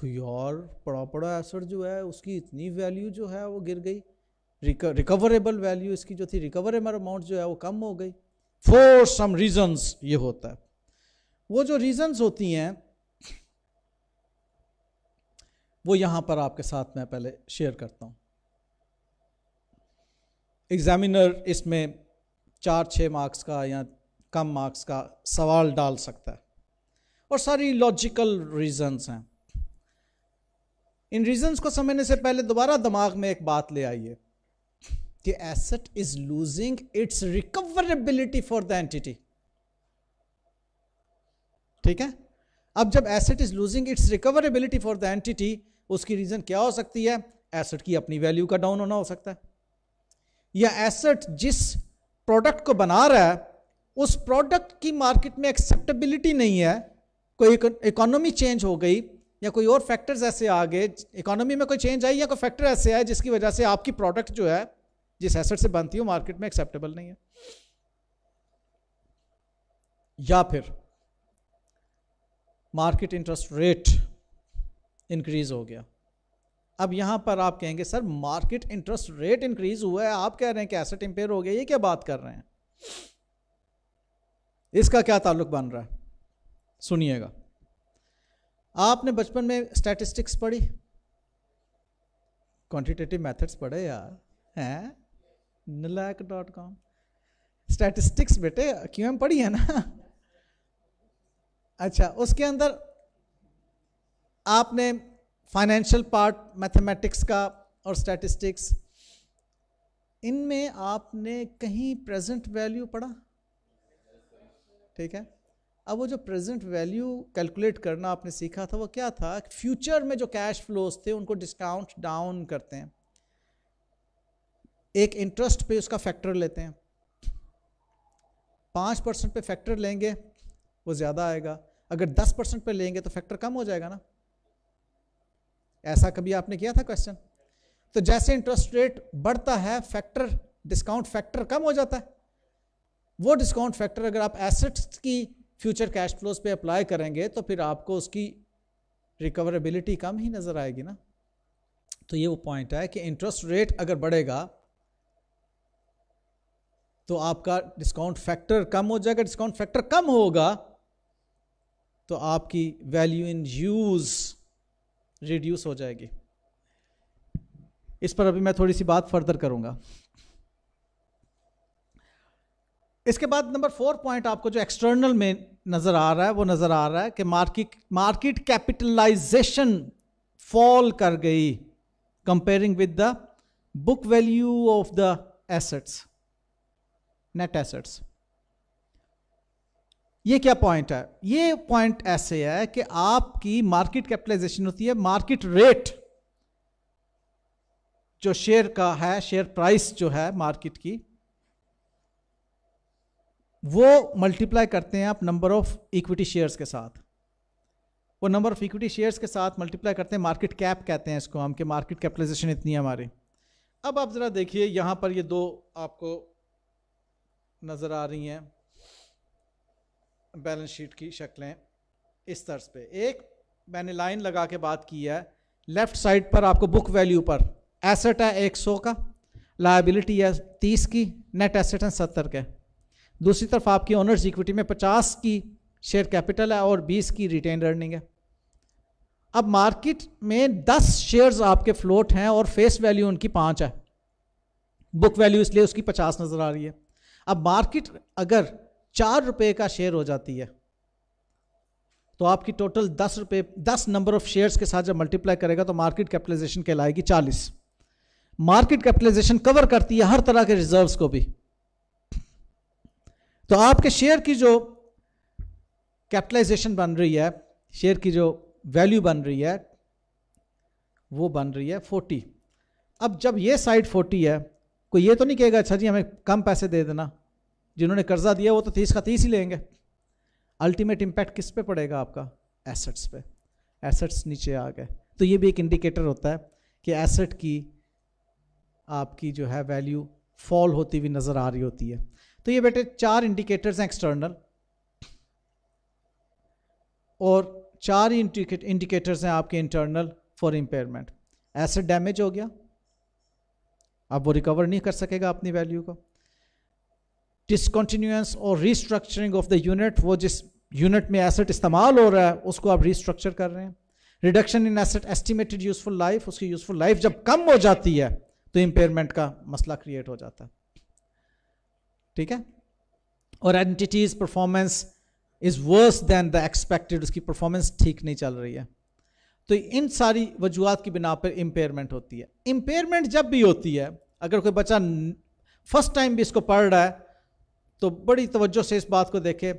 और प्रॉपड़ा एसेट जो है उसकी इतनी वैल्यू जो है वो गिर गई रिकवरेबल वैल्यू इसकी जो थी रिकवरेबल अमाउंट जो है वो कम हो गई फॉर सम रीजंस ये होता है वो जो रीजंस होती हैं वो यहां पर आपके साथ मैं पहले शेयर करता हूँ एग्जामिनर इसमें चार छः मार्क्स का या कम मार्क्स का सवाल डाल सकता है और सारी लॉजिकल रीजंस हैं इन रीजंस को समझने से पहले दोबारा दिमाग में एक बात ले आइए कि asset is losing its recoverability for the entity ठीक है अब जब asset is losing its recoverability for the entity उसकी रीजन क्या हो सकती है एसेट की अपनी वैल्यू का डाउन होना हो सकता है या एसेट जिस प्रोडक्ट को बना रहा है उस प्रोडक्ट की मार्केट में एक्सेप्टेबिलिटी नहीं है कोई इकोनॉमी चेंज हो गई या कोई और फैक्टर्स ऐसे आ गए इकोनॉमी में कोई चेंज आई या कोई फैक्टर ऐसे आए जिसकी वजह से आपकी प्रोडक्ट जो है जिस एसेट से बनती है मार्केट में एक्सेप्टेबल नहीं है या फिर मार्केट इंटरेस्ट रेट इंक्रीज हो गया अब यहां पर आप कहेंगे sir market interest rate increase हुआ है आप कह रहे हैं कि एसेट इंपेयर हो गया ये क्या बात कर रहे हैं इसका क्या ताल्लुक बन रहा है सुनिएगा आपने बचपन में स्टैटिस्टिक्स पढ़ी क्वांटिटेटिव मेथड्स पढ़े यार हैं नलैक डॉट कॉम स्टैटिस्टिक्स बेटे क्यों एम पढ़ी है ना अच्छा उसके अंदर आपने फाइनेंशियल पार्ट मैथमेटिक्स का और स्टैटिस्टिक्स इनमें आपने कहीं प्रेजेंट वैल्यू पढ़ा ठीक है अब वो जो प्रेजेंट वैल्यू कैलकुलेट करना आपने सीखा था वो क्या था फ्यूचर में जो कैश फ्लोज थे उनको डिस्काउंट डाउन करते हैं एक इंटरेस्ट पे उसका फैक्टर लेते हैं पाँच परसेंट पे फैक्टर लेंगे वो ज़्यादा आएगा अगर दस परसेंट पे लेंगे तो फैक्टर कम हो जाएगा ना ऐसा कभी आपने किया था क्वेश्चन तो जैसे इंटरेस्ट रेट बढ़ता है फैक्टर डिस्काउंट फैक्टर कम हो जाता है वो डिस्काउंट फैक्टर अगर आप एसेट्स की फ्यूचर कैश फ्लोज पे अप्लाई करेंगे तो फिर आपको उसकी रिकवरेबिलिटी कम ही नज़र आएगी ना तो ये वो पॉइंट है कि इंटरेस्ट रेट अगर बढ़ेगा तो आपका डिस्काउंट फैक्टर कम हो जाएगा डिस्काउंट फैक्टर कम होगा तो आपकी वैल्यू इन यूज़ रिड्यूस हो जाएगी इस पर अभी मैं थोड़ी सी बात फर्दर करूंगा इसके बाद नंबर फोर पॉइंट आपको जो एक्सटर्नल में नज़र आ रहा है वो नज़र आ रहा है कि मार्केट मार्केट कैपिटलाइजेशन फॉल कर गई comparing with the book value of the assets net assets ये क्या पॉइंट है ये पॉइंट ऐसे है कि आपकी मार्केट कैपिटलाइजेशन होती है मार्केट रेट जो शेयर का है शेयर प्राइस जो है मार्केट की वो मल्टीप्लाई करते हैं आप नंबर ऑफ इक्विटी शेयर्स के साथ वो नंबर ऑफ इक्विटी शेयर्स के साथ मल्टीप्लाई करते हैं मार्केट कैप कहते हैं इसको हम कि मार्केट कैपिटलाइजेशन इतनी है हमारी अब आप ज़रा देखिए यहाँ पर ये दो आपको नज़र आ रही हैं बैलेंस शीट की शक्लें इस तर्ज पे एक मैंने लाइन लगा के बात की है लेफ़्ट साइड पर आपको बुक वैल्यू पर एसेट है एक सौ का लाइबिलिटी है तीस की नेट एसेट है सत्तर के दूसरी तरफ आपकी ओनर्स इक्विटी में 50 की शेयर कैपिटल है और 20 की रिटेन अर्निंग है अब मार्केट में 10 शेयर्स आपके फ्लोट हैं और फेस वैल्यू उनकी पाँच है बुक वैल्यू इसलिए उसकी 50 नज़र आ रही है अब मार्केट अगर चार रुपये का शेयर हो जाती है तो आपकी टोटल दस रुपये दस नंबर ऑफ शेयर्स के साथ जब मल्टीप्लाई करेगा तो मार्केट कैपिटलाइजेशन कहलाएगी चालीस मार्केट कैपिटलाइजेशन कवर करती है हर तरह के रिजर्व्स को भी तो आपके शेयर की जो कैपिटलाइजेशन बन रही है शेयर की जो वैल्यू बन रही है वो बन रही है फोर्टी अब जब ये साइड फोर्टी है कोई ये तो नहीं कहेगा अच्छा जी हमें कम पैसे दे देना जिन्होंने कर्जा दिया वो तो तीस का तीस ही लेंगे अल्टीमेट इम्पैक्ट किस पे पड़ेगा आपका एसेट्स पे एसेट्स नीचे आ गए तो ये भी एक इंडिकेटर होता है कि एसेट की आपकी जो है वैल्यू फॉल होती हुई नज़र आ रही होती है तो ये बेटे चार इंडिकेटर्स हैं एक्सटर्नल और चार इंडिकेटर्स हैं आपके internal for impairment asset damage हो गया अब वो रिकवर नहीं कर सकेगा अपनी वैल्यू को डिसकंटिन्यूएंस और रिस्ट्रक्चरिंग ऑफ द यूनिट वो जिस यूनिट में एसेट इस्तेमाल हो रहा है उसको आप रिस्ट्रक्चर कर रहे हैं reduction in asset estimated useful life उसकी यूजफुल लाइफ जब कम हो जाती है तो इंपेयरमेंट का मसला क्रिएट हो जाता है ठीक है और entity's performance is worse than the expected उसकी परफॉर्मेंस ठीक नहीं चल रही है तो इन सारी वजूहत की बिना पर इम्पेयरमेंट होती है इम्पेयरमेंट जब भी होती है अगर कोई बच्चा फर्स्ट टाइम भी इसको पढ़ रहा है तो बड़ी तवज्जो से इस बात को देखे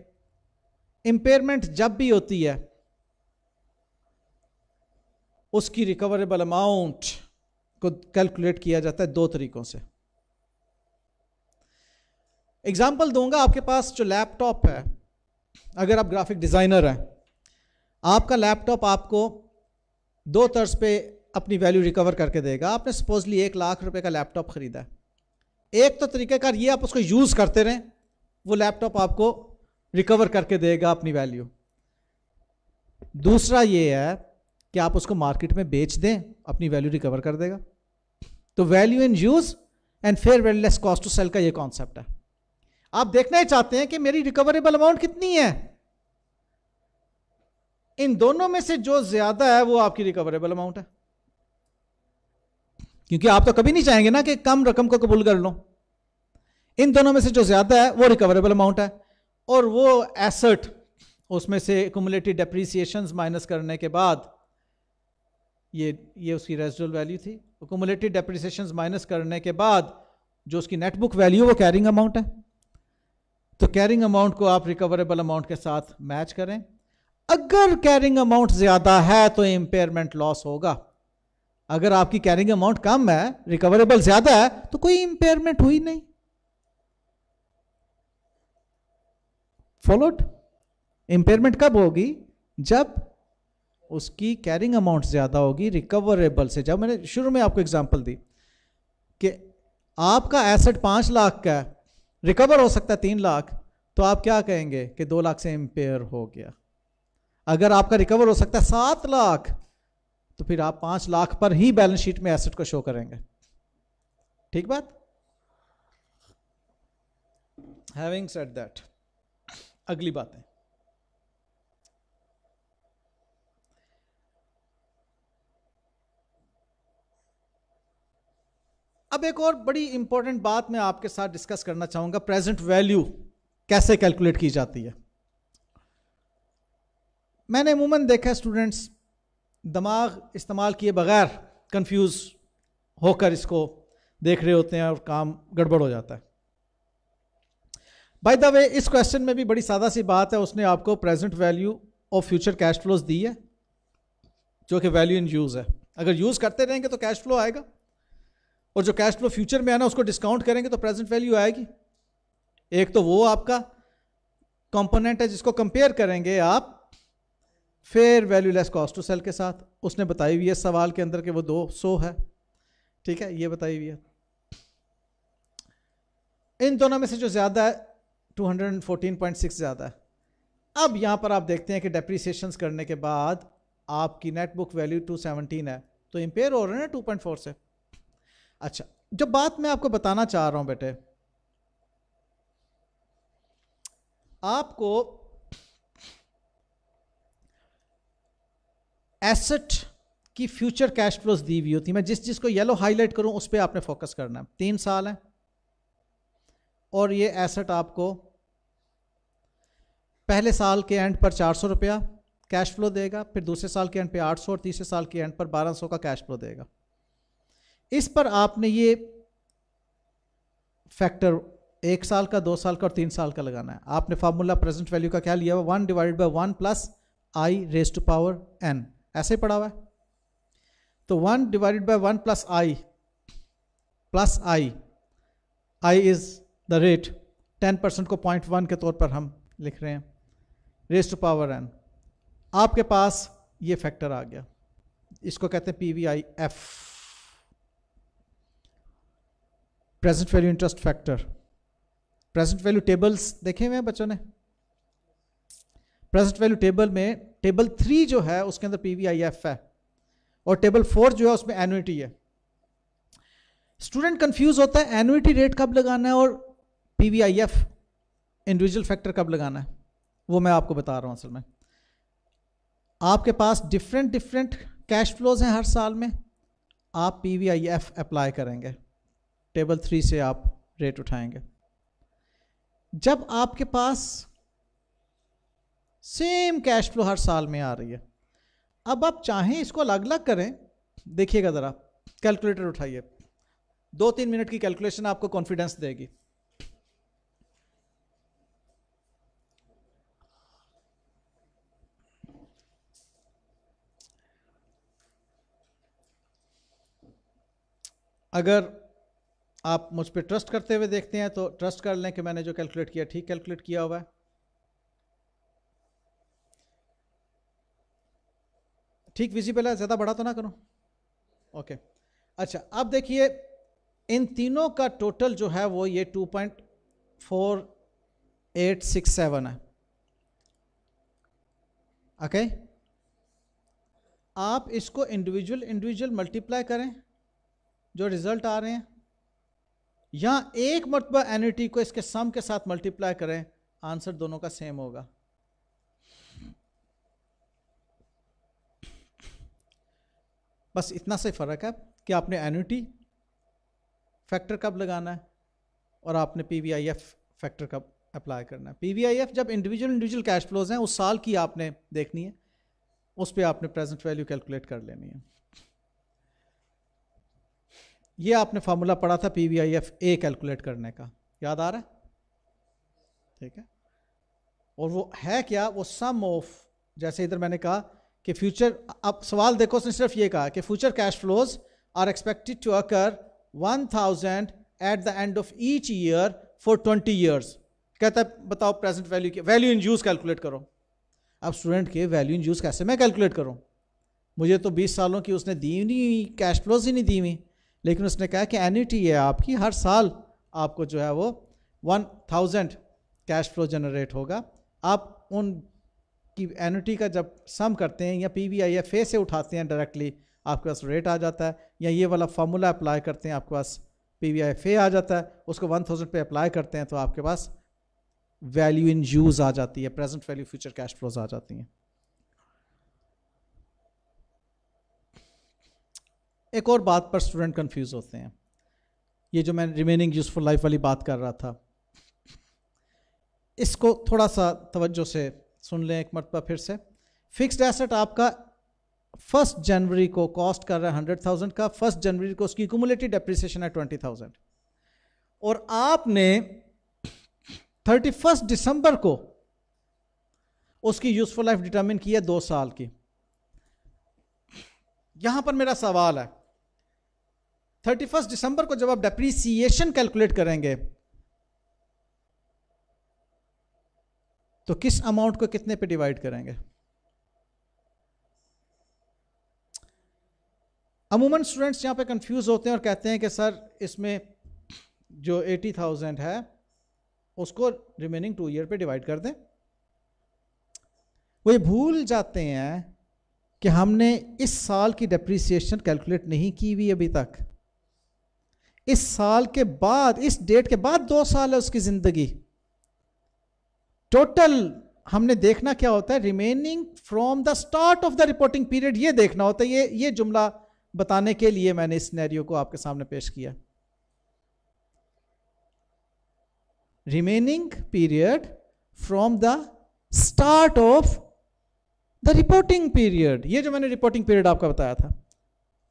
इम्पेयरमेंट जब भी होती है उसकी रिकवरेबल अमाउंट को कैलकुलेट किया जाता है दो तरीक़ों से एग्जाम्पल दूंगा आपके पास जो लैपटॉप है अगर आप ग्राफिक डिज़ाइनर हैं आपका लैपटॉप आपको दो तर्ज पे अपनी वैल्यू रिकवर करके देगा आपने सपोजली एक लाख रुपए का लैपटॉप ख़रीदा है एक तो तरीक़ेकार ये आप उसको यूज़ करते रहें वो लैपटॉप आपको रिकवर करके देगा अपनी वैल्यू दूसरा ये है कि आप उसको मार्केट में बेच दें अपनी वैल्यू रिकवर कर देगा तो value in use and fair value less cost to sell का ये कॉन्सेप्ट है आप देखना ही चाहते हैं कि मेरी रिकवरेबल अमाउंट कितनी है इन दोनों में से जो ज्यादा है वो आपकी रिकवरेबल अमाउंट है क्योंकि आप तो कभी नहीं चाहेंगे ना कि कम रकम को कबूल कर लो इन दोनों में से जो ज्यादा है वो रिकवरेबल अमाउंट है और वो एसर्ट उसमें से एकटिव डेप्रीसिएशन माइनस करने के बाद ये ये उसकी रेजिडल वैल्यू थी एकुमुलेटिव डेप्रीसिएशन माइनस करने के बाद जो उसकी नेटबुक वैल्यू वो कैरिंग अमाउंट है तो कैरिंग अमाउंट को आप रिकवरेबल अमाउंट के साथ मैच करें अगर कैरिंग अमाउंट ज़्यादा है तो इंपेयरमेंट लॉस होगा अगर आपकी कैरिंग अमाउंट कम है रिकवरेबल ज़्यादा है तो कोई इंपेयरमेंट हुई नहीं फॉलोड इंपेयरमेंट कब होगी जब उसकी कैरिंग अमाउंट ज़्यादा होगी रिकवरेबल से जब मैंने शुरू में आपको एग्जांपल दी कि आपका एसेट पांच लाख का है रिकवर हो सकता है तीन लाख तो आप क्या कहेंगे कि दो लाख से इम्पेयर हो गया अगर आपका रिकवर हो सकता है सात लाख तो फिर आप पांच लाख पर ही बैलेंस शीट में एसेट को शो करेंगे ठीक बात हैविंग सेट दैट अगली बात है अब एक और बड़ी इंपॉर्टेंट बात मैं आपके साथ डिस्कस करना चाहूंगा प्रेजेंट वैल्यू कैसे कैलकुलेट की जाती है मैंने अमूमन देखा स्टूडेंट्स दिमाग इस्तेमाल किए बगैर कंफ्यूज होकर इसको देख रहे होते हैं और काम गड़बड़ हो जाता है बाय द वे इस क्वेश्चन में भी बड़ी सादा सी बात है उसने आपको प्रेजेंट वैल्यू और फ्यूचर कैश फ्लोज दी है जो कि वैल्यू इन यूज़ है अगर यूज़ करते रहेंगे तो कैश फ्लो आएगा और जो कैश फ्लो फ्यूचर में है ना उसको डिस्काउंट करेंगे तो प्रेजेंट वैल्यू आएगी एक तो वो आपका कंपोनेंट है जिसको कंपेयर करेंगे आप fair value less cost to sell के साथ उसने बताई हुई है सवाल के अंदर के वो दो सो है ठीक है ये बताई हुई है इन दोनों में से जो ज़्यादा है 214.6 ज़्यादा है अब यहां पर आप देखते हैं कि डेप्रीसिएशन करने के बाद आपकी नेटबुक वैल्यू वैल्यू 217 है तो इंपेयर हो रहे हैं ना फोर से अच्छा जो बात मैं आपको बताना चाह रहा हूं बेटे आपको एसेट की फ्यूचर कैश फ्लोज दी हुई होती है मैं जिस को येलो हाईलाइट करूं उस पर आपने फोकस करना है तीन साल है और ये एसेट आपको पहले साल के एंड पर चार सौ रुपया कैश फ्लो देगा फिर दूसरे साल के एंड पे आठ सौ और तीसरे साल के एंड पर बारह सौ का कैश फ्लो देगा इस पर आपने ये फैक्टर एक साल का दो साल का और तीन साल का लगाना है आपने फार्मूला प्रेजेंट वैल्यू का क्या लिया हुआ one divide by one plus I raise to power N ऐसे पढ़ा हुआ है तो one divided by one plus I plus I I is the rate ten percent को पॉइंट वन के तौर पर हम लिख रहे हैं रेज टू पावर एन आपके पास ये फैक्टर आ गया इसको कहते हैं P V I F present value interest factor present value tables देखे हुए हैं बच्चों ने प्रेजेंट वैल्यू टेबल में टेबल थ्री जो है उसके अंदर पी है और टेबल फोर जो है उसमें एनुइटी है स्टूडेंट कंफ्यूज होता है एनुइटी रेट कब लगाना है और पी इंडिविजुअल फैक्टर कब लगाना है वो मैं आपको बता रहा हूँ असल में आपके पास डिफरेंट डिफरेंट कैश फ्लोज हैं हर साल में आप पी अप्लाई करेंगे टेबल थ्री से आप रेट उठाएंगे जब आपके पास सेम कैश फ्लो हर साल में आ रही है अब आप चाहें इसको अलग अलग करें देखिएगा ज़रा कैलकुलेटर उठाइए दो तीन मिनट की कैलकुलेशन आपको कॉन्फिडेंस देगी अगर आप मुझ पर ट्रस्ट करते हुए देखते हैं तो ट्रस्ट कर लें कि मैंने जो कैलकुलेट किया ठीक कैलकुलेट किया हुआ है ठीक विजिबल है ज़्यादा बड़ा तो ना करो ओके अच्छा अब देखिए इन तीनों का टोटल जो है वो ये 2.4867 है ओके आप इसको इंडिविजुअल इंडिविजुअल मल्टीप्लाई करें जो रिजल्ट आ रहे हैं यहाँ एक मरतबा एनिटी को इसके सम के साथ मल्टीप्लाई करें आंसर दोनों का सेम होगा बस इतना से फ़र्क है कि आपने एनिटी फैक्टर कब लगाना है और आपने पी फैक्टर कब अप्लाई करना है पी जब इंडिविजुअल इंडिविजुअल कैश फ्लोज हैं उस साल की आपने देखनी है उस पर आपने प्रेजेंट वैल्यू कैलकुलेट कर लेनी है ये आपने फार्मूला पढ़ा था P V I F A calculate करने का याद आ रहा है ठीक है और वो है क्या वो सम ऑफ जैसे इधर मैंने कहा कि फ्यूचर अब सवाल देखो उसने सिर्फ ये कहा कि future cash flows are expected to occur one thousand at the end of each year for twenty years कहता है बताओ प्रेजेंट वैल्यू की वैल्यू इन यूज कैलकुलेट करो अब स्टूडेंट के वैल्यू इन यूज कैसे मैं कैलकुलेट करूँ मुझे तो बीस सालों की उसने दी नहीं कैश फ्लोज ही नहीं दी हुई लेकिन उसने कहा कि एन्यूटी है आपकी हर साल आपको जो है वो one thousand cash flow generate होगा आप उन की एन्यूटी का जब सम करते हैं या पी वी आई या फे से उठाते हैं डायरेक्टली आपके पास रेट आ जाता है या ये वाला फार्मूला अप्लाई करते हैं आपके पास पी वी आई फे आ जाता है उसको वन थाउजेंड पे अप्लाई करते हैं तो आपके पास वैल्यू इन यूज़ आ जाती है present value future cash flows आ जाती हैं एक और बात पर स्टूडेंट कंफ्यूज होते हैं ये जो मैं रिमेनिंग यूज़फुल लाइफ वाली बात कर रहा था इसको थोड़ा सा तवज्जो से सुन लें एक मरतबा फिर से फिक्स्ड एसेट आपका फर्स्ट जनवरी को कॉस्ट कर रहा है हंड्रेड थाउजेंड का फर्स्ट जनवरी को उसकी कुमुलेटिव डेप्रिसिएशन है ट्वेंटी थाउजेंड और आपने थर्टी फर्स्ट दिसंबर को उसकी यूजफुल लाइफ डिटर्मिन की है दो साल की यहां पर मेरा सवाल है थर्टी फर्स्ट दिसंबर को जब आप डेप्रीसिएशन कैलकुलेट करेंगे तो किस अमाउंट को कितने पे डिवाइड करेंगे अमूमन स्टूडेंट्स यहां पे कंफ्यूज होते हैं और कहते हैं कि सर इसमें जो एटी थाउजेंड है उसको रिमेनिंग टू ईयर पे डिवाइड कर दें वो ये भूल जाते हैं कि हमने इस साल की डिप्रिसिएशन कैलकुलेट नहीं की हुई अभी तक इस साल के बाद इस डेट के बाद दो साल है उसकी ज़िंदगी टोटल हमने देखना क्या होता है remaining from the start of the reporting period ये देखना होता है ये ये जुमला बताने के लिए मैंने इस नैरियो को आपके सामने पेश किया remaining period from the start of the reporting period ये जो मैंने रिपोर्टिंग पीरियड आपका बताया था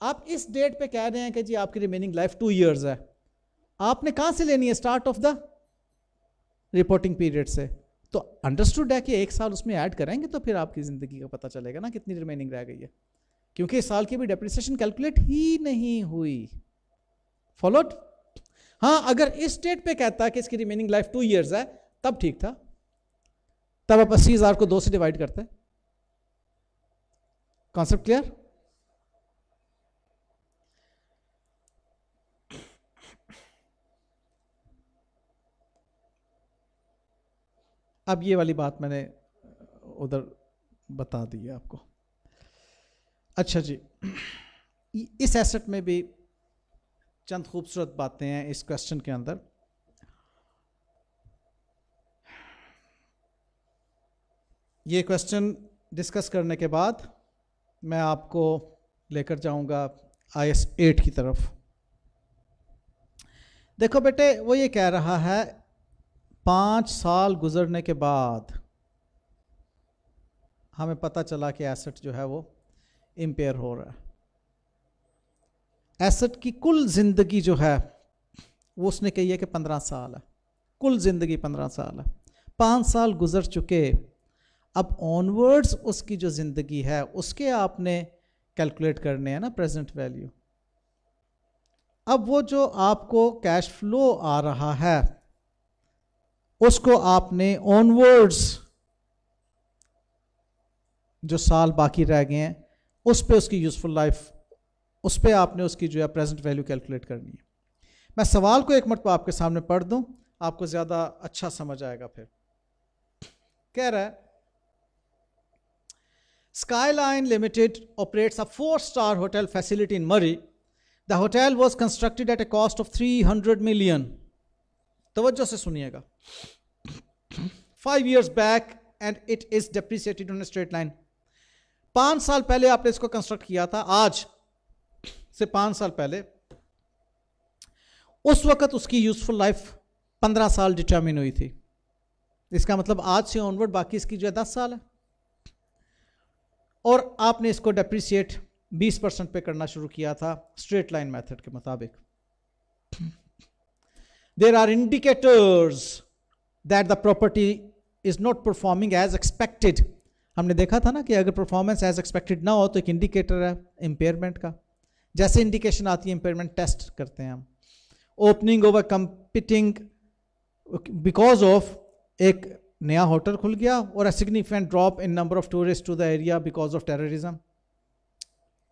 आप इस डेट पे कह रहे हैं कि जी आपकी रिमेनिंग लाइफ टू इयर्स है आपने कहां से लेनी है start of the reporting period से तो अंडरस्टूड है कि एक साल उसमें ऐड करेंगे तो फिर आपकी ज़िंदगी का पता चलेगा ना कितनी रिमेनिंग रह गई है क्योंकि इस साल की भी डेप्रिसिएशन कैलकुलेट ही नहीं हुई फॉलोड हाँ अगर इस डेट पे कहता कि इसकी रिमेनिंग लाइफ टू ईयर्स है तब ठीक था तब आप अस्सी हज़ार को दो से डिवाइड करते कॉन्सेप्ट क्लियर अब ये वाली बात मैंने उधर बता दी है आपको अच्छा जी इस एसेट में भी चंद खूबसूरत बातें हैं इस क्वेश्चन के अंदर ये क्वेश्चन डिस्कस करने के बाद मैं आपको लेकर जाऊंगा आई एस एट की तरफ देखो बेटे वो ये कह रहा है पाँच साल गुजरने के बाद हमें पता चला कि एसेट जो है वो इम्पेयर हो रहा है एसेट की कुल ज़िंदगी जो है वो उसने कही है कि पंद्रह साल है कुल ज़िंदगी पंद्रह साल है पाँच साल गुजर चुके अब ऑनवर्ड्स उसकी जो ज़िंदगी है उसके आपने कैलकुलेट करने हैं ना प्रेजेंट वैल्यू अब वो जो आपको कैश फ्लो आ रहा है उसको आपने ऑनवर्ड्स जो साल बाकी रह गए हैं उस पर उसकी यूज़फुल लाइफ उस पर आपने उसकी जो है प्रेजेंट वैल्यू कैलकुलेट करनी है मैं सवाल को एक मरतबा आपके सामने पढ़ दूं आपको ज़्यादा अच्छा समझ आएगा फिर कह रहा है limited operates a four star hotel facility in Murree the hotel was constructed at a cost of three hundred million तवज्जो से सुनिएगा five years back and it is depreciated on straight line पांच साल पहले आपने इसको कंस्ट्रक्ट किया था आज से पांच साल पहले उस वक्त उसकी यूजफुल लाइफ पंद्रह साल डिटर्मिन हुई थी इसका मतलब आज से ऑनवर्ड बाकी इसकी जो है दस साल है और आपने इसको डेप्रिसिएट बीस परसेंट पे करना शुरू किया था स्ट्रेट लाइन मेथड के मुताबिक there are indicators that the property is not performing as expected हमने देखा था ना कि अगर परफॉर्मेंस एज एक्सपेक्टेड ना हो तो एक इंडिकेटर है इम्पेयरमेंट का जैसे इंडिकेशन आती है इम्पेयरमेंट टेस्ट करते हैं हम opening over competing because of एक नया होटल खुल गया और a significant drop in number of tourist to the area because of terrorism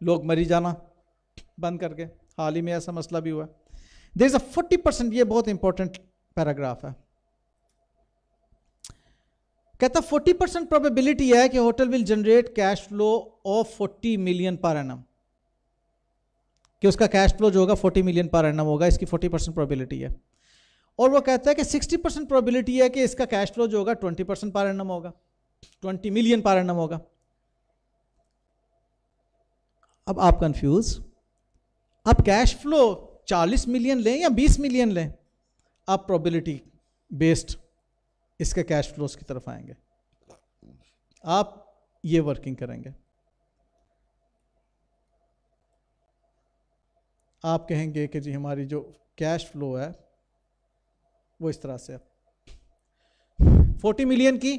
लोग मरी जाना बंद करके हाल ही में ऐसा मसला भी हुआ there is a forty percent ये बहुत इंपॉर्टेंट पैराग्राफ है कहता 40 परसेंट प्रोबेबिलिटी है कि hotel will generate cash flow of 40 million per annum कि उसका कैश फ्लो जो होगा 40 मिलियन पर एनम होगा इसकी 40 परसेंट प्रोबेबिलिटी है और वो कहता है कि 60 परसेंट प्रॉबिलिटी है कि इसका कैश फ्लो जो होगा 20 परसेंट पर एनम होगा 20 मिलियन पर एनम होगा अब आप कंफ्यूज आप कैश फ्लो 40 मिलियन लें या 20 मिलियन लें आप प्रॉबिलिटी बेस्ड इसके कैश फ्लोज की तरफ आएंगे आप ये वर्किंग करेंगे आप कहेंगे कि जी हमारी जो कैश फ्लो है वो इस तरह से है फोर्टी मिलियन की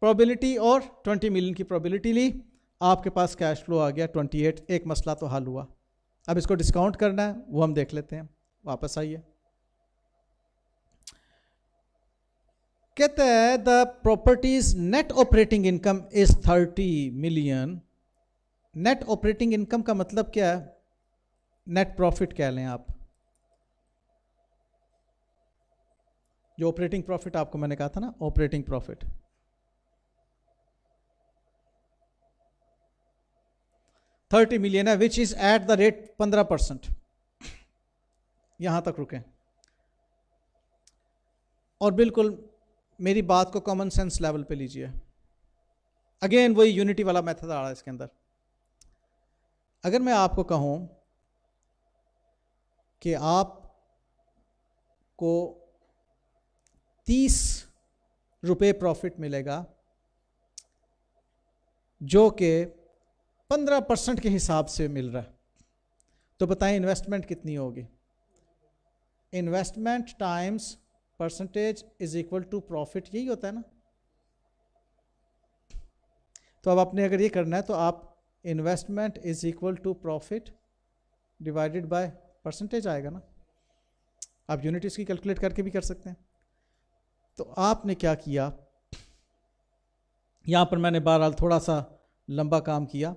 प्रोबेबिलिटी और ट्वेंटी मिलियन की प्रोबेबिलिटी ली आपके पास कैश फ्लो आ गया ट्वेंटी एट एक मसला तो हल हुआ अब इसको डिस्काउंट करना है वो हम देख लेते हैं वापस आइए कहते हैं the property's net operating income is thirty million net operating income का मतलब क्या है नेट प्रॉफिट कह लें आप जो ऑपरेटिंग प्रॉफिट आपको मैंने कहा था ना ऑपरेटिंग प्रॉफिट थर्टी मिलियन है which is at the rate पंद्रह परसेंट यहां तक रुके और बिल्कुल मेरी बात को कॉमन सेंस लेवल पे लीजिए अगेन वही यूनिटी वाला मेथड आ रहा है इसके अंदर अगर मैं आपको कहूँ कि आप को तीस रुपये प्रॉफिट मिलेगा जो कि पंद्रह परसेंट के हिसाब से मिल रहा है तो बताएं इन्वेस्टमेंट कितनी होगी investment times percentage is equal to profit यही होता है ना तो अब आपने अगर ये करना है तो आप investment is equal to profit divided by percentage आएगा ना आप यूनिट इसकी कैलकुलेट करके भी कर सकते हैं तो आपने क्या किया यहाँ पर मैंने बहरहाल थोड़ा सा लंबा काम किया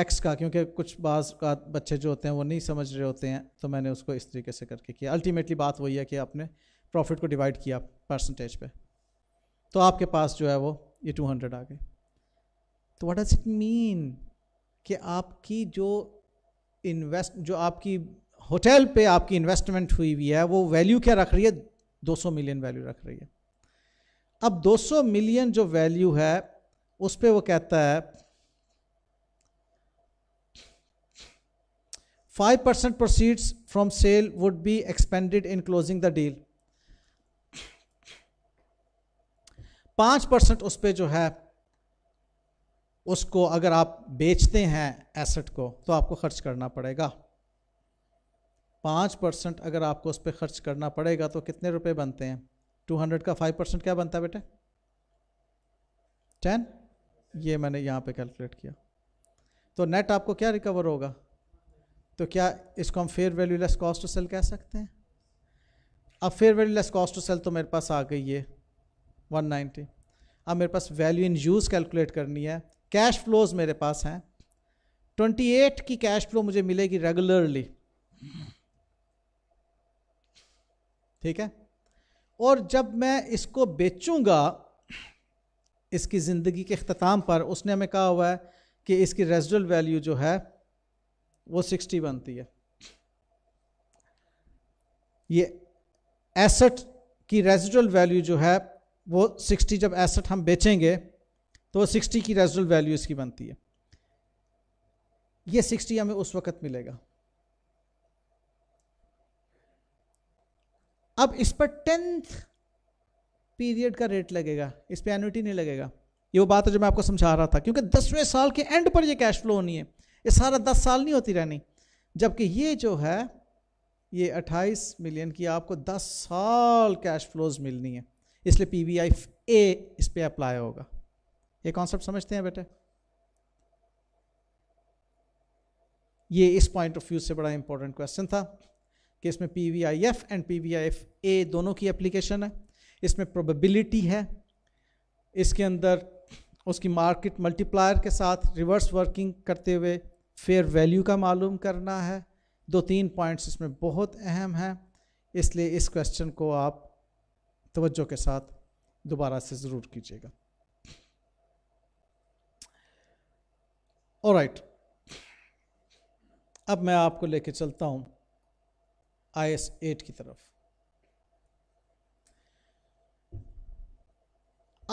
एक्स का क्योंकि कुछ बाज का बच्चे जो होते हैं वो नहीं समझ रहे होते हैं तो मैंने उसको इस तरीके से करके किया अल्टीमेटली बात वही है कि आपने प्रॉफिट को डिवाइड किया परसेंटेज पे तो आपके पास जो है वो ये 200 आ गए तो व्हाट डज इट मीन कि आपकी जो इन्वेस्ट जो आपकी होटल पे आपकी इन्वेस्टमेंट हुई हुई है वो वैल्यू क्या रख रही है 200 मिलियन वैल्यू रख रही है अब 200 मिलियन जो वैल्यू है उस पर वो कहता है five percent proceeds from sale would be expended in closing the deal पाँच परसेंट उस पर जो है उसको अगर आप बेचते हैं एसेट को तो आपको खर्च करना पड़ेगा पाँच परसेंट अगर आपको उस पर खर्च करना पड़ेगा तो कितने रुपए बनते हैं टू हंड्रेड का फाइव परसेंट क्या बनता है बेटे टेन ये मैंने यहाँ पे कैलकुलेट किया तो नेट आपको क्या रिकवर होगा तो क्या इसको हम fair value less cost to sell कह सकते हैं अब fair value less cost to sell तो मेरे पास आ गई है 190 अब मेरे पास वैल्यू इन यूज़ कैलकुलेट करनी है कैश फ्लोज मेरे पास हैं 28 की कैश फ्लो मुझे मिलेगी रेगुलरली ठीक है और जब मैं इसको बेचूंगा इसकी ज़िंदगी के अख्ताम पर उसने हमें कहा हुआ है कि इसकी रेजिडल वैल्यू जो है वो 60 बनती है ये एसेट की रेजिडल वैल्यू जो है वो 60 जब एसेट हम बेचेंगे तो 60 की रेजल वैल्यू इसकी बनती है ये 60 हमें उस वक़्त मिलेगा अब इस पर टेंथ पीरियड का रेट लगेगा इस पर एनुटी नहीं लगेगा ये वो बात है जो मैं आपको समझा रहा था क्योंकि दसवें साल के एंड पर ये कैश फ्लो होनी है ये सारा दस साल नहीं होती रहनी जबकि ये जो है ये 28 मिलियन की आपको 10 साल कैश फ्लोज मिलनी है इसलिए पी वी आई ए इस पर अप्लाई होगा ये कॉन्सेप्ट समझते हैं बेटे ये इस पॉइंट ऑफ व्यू से बड़ा इंपॉर्टेंट क्वेश्चन था कि इसमें P V I F and P V I F A दोनों की एप्लीकेशन है इसमें प्रोबेबिलिटी है इसके अंदर उसकी मार्केट मल्टीप्लायर के साथ रिवर्स वर्किंग करते हुए फेयर वैल्यू का मालूम करना है दो तीन पॉइंट्स इसमें बहुत अहम हैं इसलिए इस क्वेश्चन को आप तवज्जो के साथ दोबारा से ज़रूर कीजिएगा राइट अब मैं आपको लेके चलता हूं आई एस एट की तरफ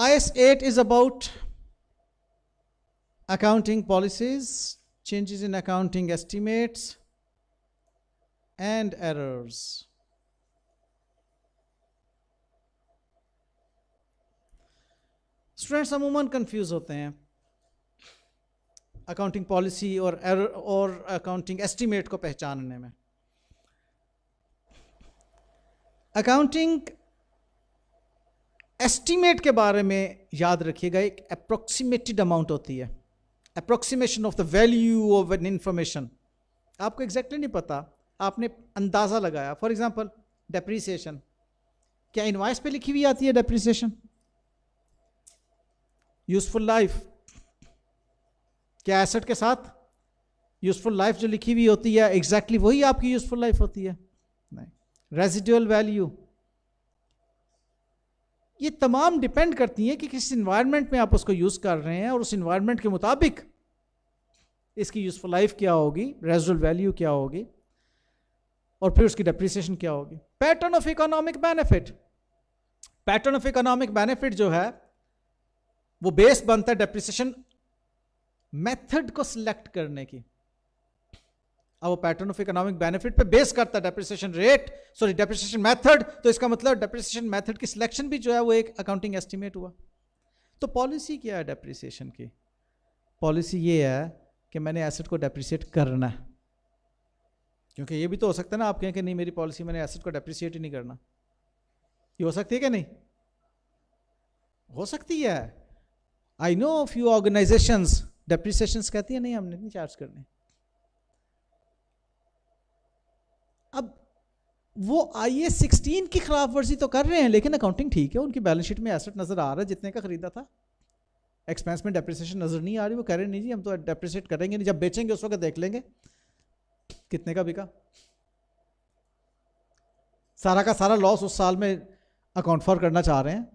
I S eight is about accounting policies changes in accounting estimates and errors. Students अमूमन कंफ्यूज होते हैं अकाउंटिंग पॉलिसी और और अकाउंटिंग एस्टीमेट को पहचानने में अकाउंटिंग एस्टीमेट के बारे में याद रखिएगा एक अप्रोक्सीमेटेड अमाउंट होती है approximation of the value of an information आपको एग्जैक्टली नहीं पता आपने अंदाज़ा लगाया फॉर एग्जाम्पल डेप्रिसिएशन क्या इन्वाइस पे लिखी हुई आती है डेप्रिसिएशन यूजफुल लाइफ क्या एसेट के साथ यूजफुल लाइफ जो लिखी हुई होती है एग्जैक्टली exactly वही आपकी यूजफुल लाइफ होती है नहीं रेजिडुअल वैल्यू ये तमाम डिपेंड करती हैं कि किस इन्वायरमेंट में आप उसको यूज़ कर रहे हैं और उस इन्वायरमेंट के मुताबिक इसकी यूज़फुल लाइफ क्या होगी रेजिडुअल वैल्यू क्या होगी और फिर उसकी डिप्रिसिएशन क्या होगी pattern of economic benefit pattern of economic benefit जो है वो बेस बनता है डेप्रिसिएशन मेथड को सिलेक्ट करने की अब वो पैटर्न ऑफ इकोनॉमिक बेनिफिट पे बेस करता है depreciation rate sorry depreciation method तो इसका मतलब डेप्रिसिएशन मेथड की सिलेक्शन भी जो है वो एक अकाउंटिंग एस्टिमेट हुआ तो पॉलिसी क्या है डेप्रिसिएशन की पॉलिसी ये है कि मैंने एसेट को डेप्रिसिएट करना है क्योंकि ये भी तो हो सकता है ना आप कहें कि नहीं मेरी पॉलिसी मैंने एसेट को डेप्रिसिएट ही नहीं करना ये हो सकती है कि नहीं हो सकती है I know few organization depreciations कहती है नहीं हमने नहीं चार्ज करने अब वो आई ए सिक्सटीन की खिलाफ वर्जी तो कर रहे हैं लेकिन अकाउंटिंग ठीक है उनकी बैलेंस शीट में एसेट नजर आ रहा है जितने का खरीदा था एक्सपेंस में डेप्रिसिएशन नजर नहीं आ रही वो कह रहे नहीं जी हम तो डेप्रिसिएट करेंगे नहीं जब बेचेंगे उस वक्त देख लेंगे कितने का बिका सारा का सारा लॉस उस साल में अकाउंट फॉर करना चाह रहे हैं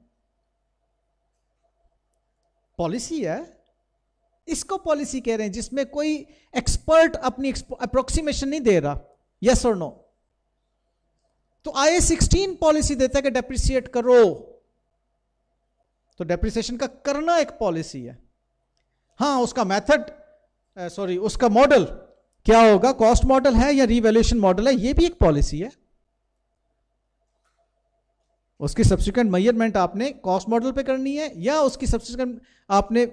पॉलिसी है इसको पॉलिसी कह रहे हैं जिसमें कोई एक्सपर्ट अपनी अप्रोक्सीमेशन नहीं दे रहा यस और नो तो आई सिक्सटीन पॉलिसी देता है कि डेप्रिसिएट करो तो डेप्रिसिएशन का करना एक पॉलिसी है हाँ उसका मेथड सॉरी उसका मॉडल क्या होगा कॉस्ट मॉडल है या रिवेल्यूशन मॉडल है ये भी एक पॉलिसी है उसकी सब्सिक्वेंट मैयरमेंट आपने कॉस्ट मॉडल पे करनी है या उसकी सब्सिक्वेंट आपने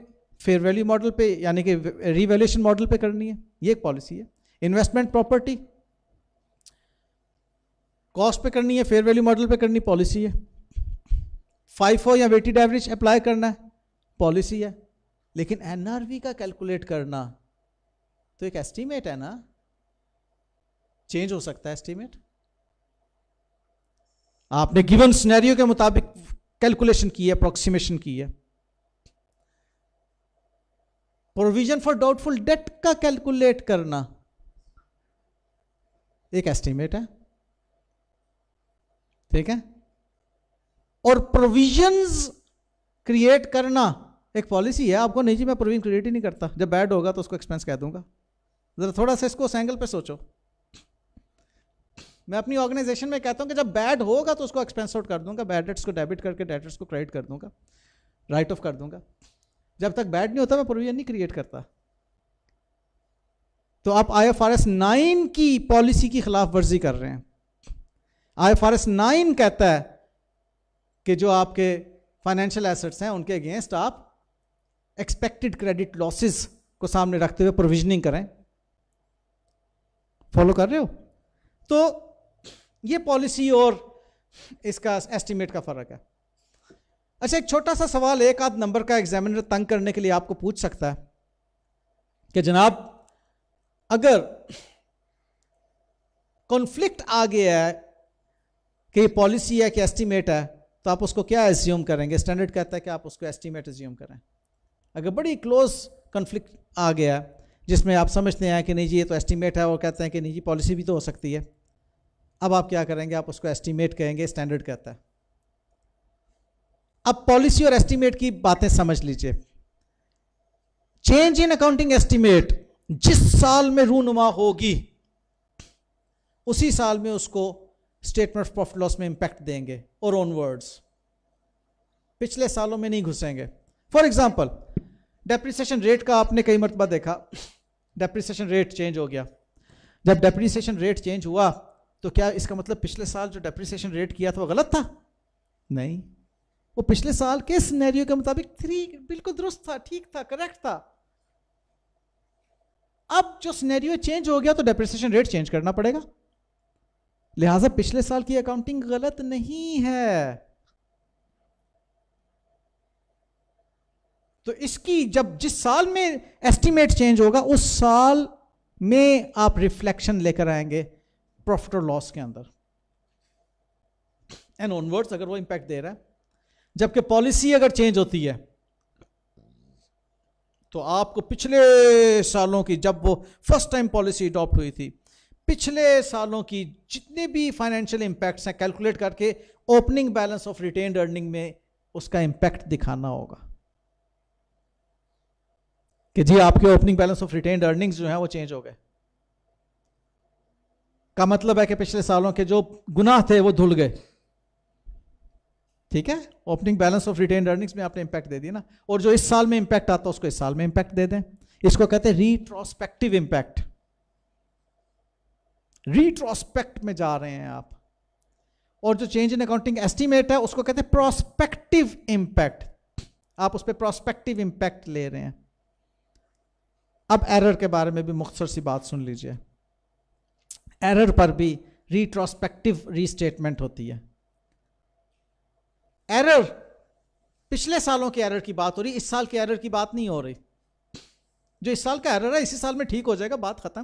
फेयर वैल्यू मॉडल पे यानी कि रिवेल्यूशन मॉडल पे करनी है ये एक पॉलिसी है इन्वेस्टमेंट प्रॉपर्टी कॉस्ट पे करनी है फेयर वैल्यू मॉडल पे करनी पॉलिसी है फाइफो या वेटेड एवरेज अप्लाई करना है पॉलिसी है लेकिन एनआरवी का कैलकुलेट करना तो एक एस्टीमेट है ना चेंज हो सकता है एस्टीमेट आपने गिवन सिनेरियो के मुताबिक कैलकुलेशन की है अप्रोक्सीमेशन की है प्रोविजन फॉर डाउटफुल डेट का कैलकुलेट करना एक एस्टिमेट है ठीक है और प्रोविजंस क्रिएट करना एक पॉलिसी है आपको नहीं जी मैं प्रोविजन क्रिएट ही नहीं करता जब बैड होगा तो उसको एक्सपेंस कह दूंगा जरा थोड़ा सा इसको उस एंगल पे सोचो मैं अपनी ऑर्गेनाइजेशन में कहता हूँ कि जब बैड होगा तो उसको एक्सपेंस आउट कर दूंगा बैड डेट्स को डेबिट करके डेटर्स को क्रेडिट कर दूंगा राइट ऑफ कर दूंगा जब तक बैड नहीं होता मैं प्रोविजन नहीं क्रिएट करता तो आप I F R S nine की पॉलिसी की खिलाफ वर्जी कर रहे हैं I F R S nine कहता है कि जो आपके फाइनेंशियल एसेट्स हैं उनके अगेंस्ट आप एक्सपेक्टेड क्रेडिट लॉसेस को सामने रखते हुए प्रोविजनिंग करें फॉलो कर रहे हो तो ये पॉलिसी और इसका एस्टिमेट का फ़र्क है अच्छा एक छोटा सा सवाल एक आध नंबर का एग्जामिनर तंग करने के लिए आपको पूछ सकता है कि जनाब अगर कॉन्फ्लिक्ट आ गया है कि ये पॉलिसी है कि एस्टिमेट है तो आप उसको क्या एज्यूम करेंगे स्टैंडर्ड कहता है कि आप उसको एस्टिमेट एज्यूम करें अगर बड़ी क्लोज कॉन्फ्लिक्ट आ गया जिसमें आप समझते हैं कि नहीं जी ये तो एस्टिमेट है और कहते हैं कि नहीं जी पॉलिसी भी तो हो सकती है अब आप क्या करेंगे आप उसको एस्टीमेट कहेंगे स्टैंडर्ड कहता है अब पॉलिसी और एस्टीमेट की बातें समझ लीजिए चेंज इन अकाउंटिंग एस्टीमेट जिस साल में रूनुमा होगी उसी साल में उसको स्टेटमेंट ऑफ प्रॉफिट लॉस में इंपैक्ट देंगे और ऑनवर्ड्स पिछले सालों में नहीं घुसेंगे फॉर एग्जाम्पल डेप्रिसिएशन रेट का आपने कई मरतबा देखा डेप्रिसिएशन रेट चेंज हो गया जब डेप्रिसिएशन रेट चेंज हुआ तो क्या इसका मतलब पिछले साल जो डेप्रिसिएशन रेट किया था वो गलत था नहीं वो पिछले साल के सिनेरियो के मुताबिक थ्री बिल्कुल दुरुस्त था ठीक था करेक्ट था अब जो सिनेरियो चेंज हो गया तो डेप्रिसिएशन रेट चेंज करना पड़ेगा लिहाजा पिछले साल की अकाउंटिंग गलत नहीं है तो इसकी जब जिस साल में एस्टीमेट चेंज होगा उस साल में आप रिफ्लेक्शन लेकर आएंगे प्रॉफिट और लॉस के अंदर एंड ऑनवर्ड्स अगर वो इंपैक्ट दे रहा है जबकि पॉलिसी अगर चेंज होती है तो आपको पिछले सालों की जब वो फर्स्ट टाइम पॉलिसी अडॉप्ट हुई थी पिछले सालों की जितने भी फाइनेंशियल इंपैक्ट हैं कैलकुलेट करके opening balance of retained earning में उसका इंपैक्ट दिखाना होगा कि जी आपके opening balance of retained earnings जो है वो चेंज हो गए का मतलब है कि पिछले सालों के जो गुनाह थे वो धुल गए ठीक है opening balance of retained earnings में आपने इंपैक्ट दे दिया ना और जो इस साल में इंपैक्ट आता है उसको इस साल में इंपैक्ट दे दें इसको कहते हैं रिट्रोस्पेक्टिव इंपैक्ट रिट्रोस्पेक्ट में जा रहे हैं आप और जो चेंज इन अकाउंटिंग एस्टिमेट है उसको कहते हैं प्रोस्पेक्टिव इंपैक्ट आप उस पर प्रोस्पेक्टिव इंपैक्ट ले रहे हैं अब एरर के बारे में भी मुख्तर सी बात सुन लीजिए एरर पर भी रिट्रोस्पेक्टिव रीस्टेटमेंट होती है एरर पिछले सालों के एरर की बात हो रही इस साल के एरर की बात नहीं हो रही जो इस साल का एरर है इसी साल में ठीक हो जाएगा बात खत्म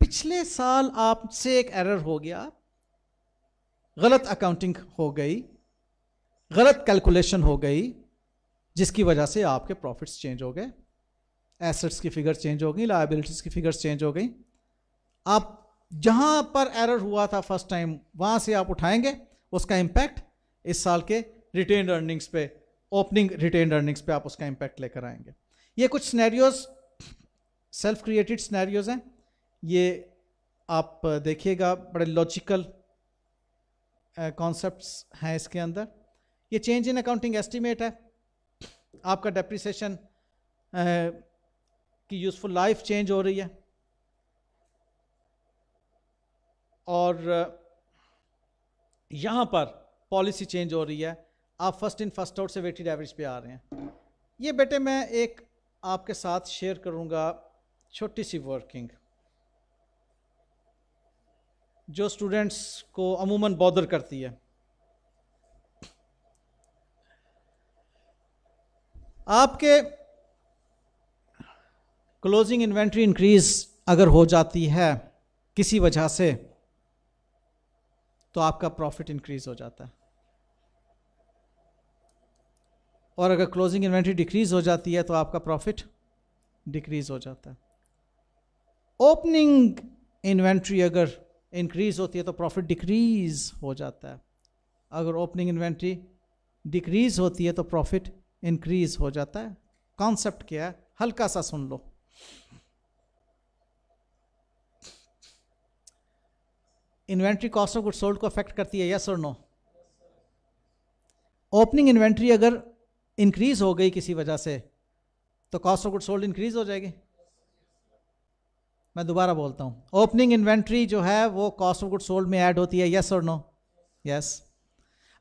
पिछले साल आपसे एक एरर हो गया गलत अकाउंटिंग हो गई गलत कैलकुलेशन हो गई जिसकी वजह से आपके प्रॉफिट्स चेंज हो गए एसेट्स की फिगर चेंज हो गई लाइबिलिटीज़ की फिगर्स चेंज हो गई आप जहां पर एरर हुआ था फर्स्ट टाइम वहां से आप उठाएंगे उसका इम्पैक्ट इस साल के रिटेन अर्निंग्स पे ओपनिंग रिटेन अर्निंग्स पे आप उसका इम्पैक्ट लेकर आएंगे ये कुछ स्नैरियोज सेल्फ क्रिएटेड स्नैरियोज हैं ये आप देखिएगा बड़े लॉजिकल कॉन्सेप्ट uh, हैं इसके अंदर ये चेंज इन अकाउंटिंग एस्टिमेट है आपका डेप्रिसिएशन uh, की यूज़फुल लाइफ चेंज हो रही है और यहाँ पर पॉलिसी चेंज हो रही है आप फर्स्ट इन फर्स्ट आउट से वेटेड एवरेज पे आ रहे हैं ये बेटे मैं एक आपके साथ शेयर करूँगा छोटी सी वर्किंग जो स्टूडेंट्स को अमूमन बॉदर करती है आपके क्लोजिंग इन्वेंट्री इंक्रीज अगर हो जाती है किसी वजह से तो आपका प्रॉफिट इंक्रीज हो जाता है और अगर क्लोजिंग इन्वेंट्री डिक्रीज हो जाती है तो आपका प्रॉफिट डिक्रीज हो जाता है ओपनिंग इन्वेंट्री अगर इंक्रीज होती है तो प्रॉफिट डिक्रीज हो जाता है अगर ओपनिंग इन्वेंट्री डिक्रीज होती है तो प्रॉफिट इंक्रीज हो जाता है कॉन्सेप्ट क्या है हल्का सा सुन लो inventory cost of good sold को अफेक्ट करती है यस और नो ओपनिंग इन्वेंट्री अगर इंक्रीज हो गई किसी वजह से तो cost of good sold increase हो जाएगी मैं दोबारा बोलता हूँ ओपनिंग इन्वेंट्री जो है वो कॉस्ट ऑफ गुड सोल्ड में ऐड होती है यस और नो यस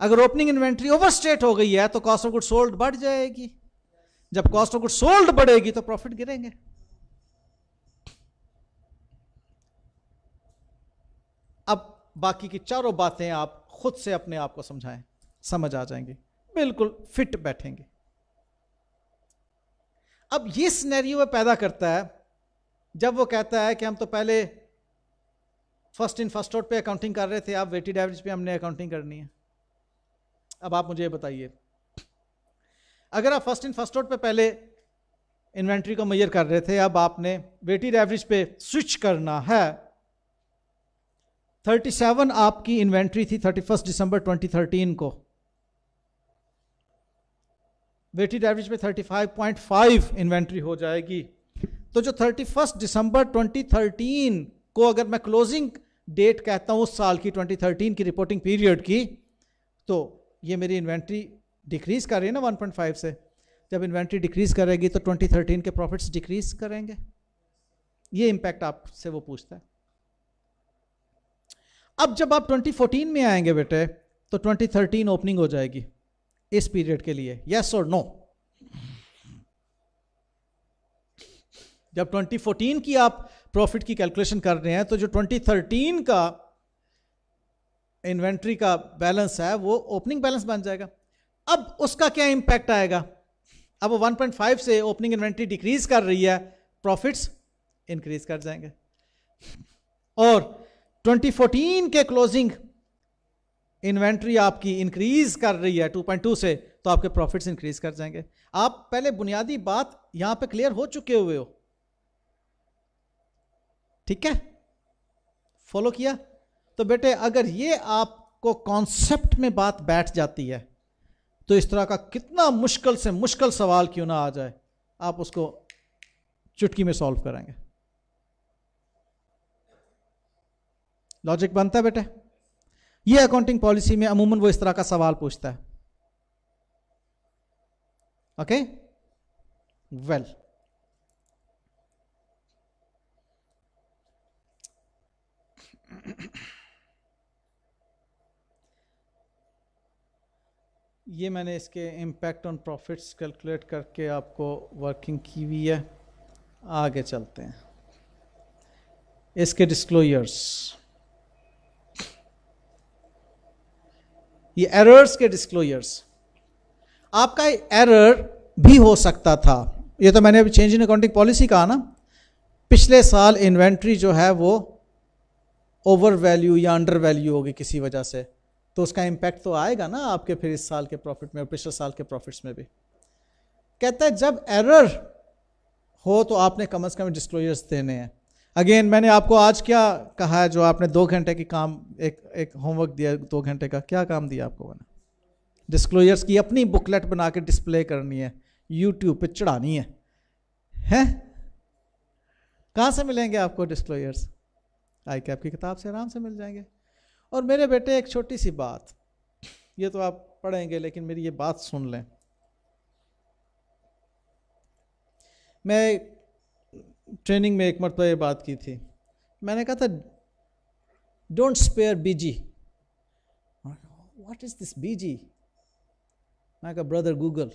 अगर ओपनिंग इन्वेंट्री ओवरस्टेट हो गई है तो कॉस्ट ऑफ गुड सोल्ड बढ़ जाएगी जब कॉस्ट ऑफ गुड सोल्ड बढ़ेगी तो प्रॉफिट गिरेंगे अब बाकी की चारों बातें आप खुद से अपने आप को समझाएं समझ आ जाएंगे बिल्कुल फिट बैठेंगे अब ये स्नैरियो पैदा करता है जब वो कहता है कि हम तो पहले फर्स्ट इन फर्स्ट आउट पे अकाउंटिंग कर रहे थे आप वेटेड एवरेज पे हमने अकाउंटिंग करनी है अब आप मुझे बताइए अगर आप फर्स्ट इन फर्स्ट आउट पे पहले इन्वेंट्री को मैयर कर रहे थे अब आपने वेटेड एवरेज पे स्विच करना है 37 आपकी इन्वेंट्री थी 31 दिसंबर 2013 को वेटेड एवरेज में 35.5 इन्वेंट्री हो जाएगी तो जो 31 दिसंबर 2013 को अगर मैं क्लोजिंग डेट कहता हूँ उस साल की 2013 की रिपोर्टिंग पीरियड की तो ये मेरी इन्वेंट्री डिक्रीज कर रही है ना 1.5 से जब इन्वेंट्री डिक्रीज करेगी तो 2013 के प्रॉफिट्स डिक्रीज करेंगे ये इम्पैक्ट आपसे वो पूछता है अब जब आप 2014 में आएंगे बेटे तो 2013 ओपनिंग हो जाएगी इस पीरियड के लिए यस और नो जब 2014 की आप प्रॉफिट की कैलकुलेशन कर रहे हैं तो जो 2013 का इन्वेंट्री का बैलेंस है वो ओपनिंग बैलेंस बन जाएगा अब उसका क्या इंपैक्ट आएगा अब 1.5 से ओपनिंग इन्वेंट्री डिक्रीज कर रही है प्रॉफिट्स इंक्रीज कर जाएंगे और 2014 के क्लोजिंग इन्वेंट्री आपकी इंक्रीज कर रही है 2.2 से तो आपके प्रॉफिट्स इंक्रीज कर जाएंगे आप पहले बुनियादी बात यहां पे क्लियर हो चुके हुए हो ठीक है फॉलो किया तो बेटे अगर ये आपको कॉन्सेप्ट में बात बैठ जाती है तो इस तरह का कितना मुश्किल से मुश्किल सवाल क्यों ना आ जाए आप उसको चुटकी में सॉल्व कराएंगे लॉजिक बनता है बेटे ये अकाउंटिंग पॉलिसी में अमूमन वो इस तरह का सवाल पूछता है ओके वेल ये मैंने इसके इम्पैक्ट ऑन प्रॉफिट्स कैलकुलेट करके आपको वर्किंग की हुई है आगे चलते हैं इसके डिस्क्लोजर्स ये एरर्स के डिस्क्लोजर्स आपका एरर भी हो सकता था ये तो मैंने अभी चेंज इन अकाउंटिंग पॉलिसी कहा ना पिछले साल इन्वेंट्री जो है वो ओवर वैल्यू या अंडर वैल्यू होगी किसी वजह से तो उसका इम्पैक्ट तो आएगा ना आपके फिर इस साल के प्रॉफिट में और पिछले साल के प्रॉफिट्स में भी कहता है जब एरर हो तो आपने कम अज़ कम डिस्क्लोजर्स देने हैं अगेन मैंने आपको आज क्या कहा है जो आपने दो घंटे की काम एक एक होमवर्क दिया दो घंटे का क्या काम दिया आपको मैंने डिस्क्लोजर्स की अपनी बुकलेट बना के डिस्प्ले करनी है यूट्यूब पे चढ़ानी है हैं कहाँ से मिलेंगे आपको डिस्क्लोजर्स आई कैप की किताब से आराम से मिल जाएंगे और मेरे बेटे एक छोटी सी बात ये तो आप पढ़ेंगे लेकिन मेरी ये बात सुन लें मैं ट्रेनिंग में एक मरतबा ये बात की थी मैंने कहा था डोंट स्पेयर बीजी वॉट इज़ दिस बीजी मैं कहा ब्रदर गूगल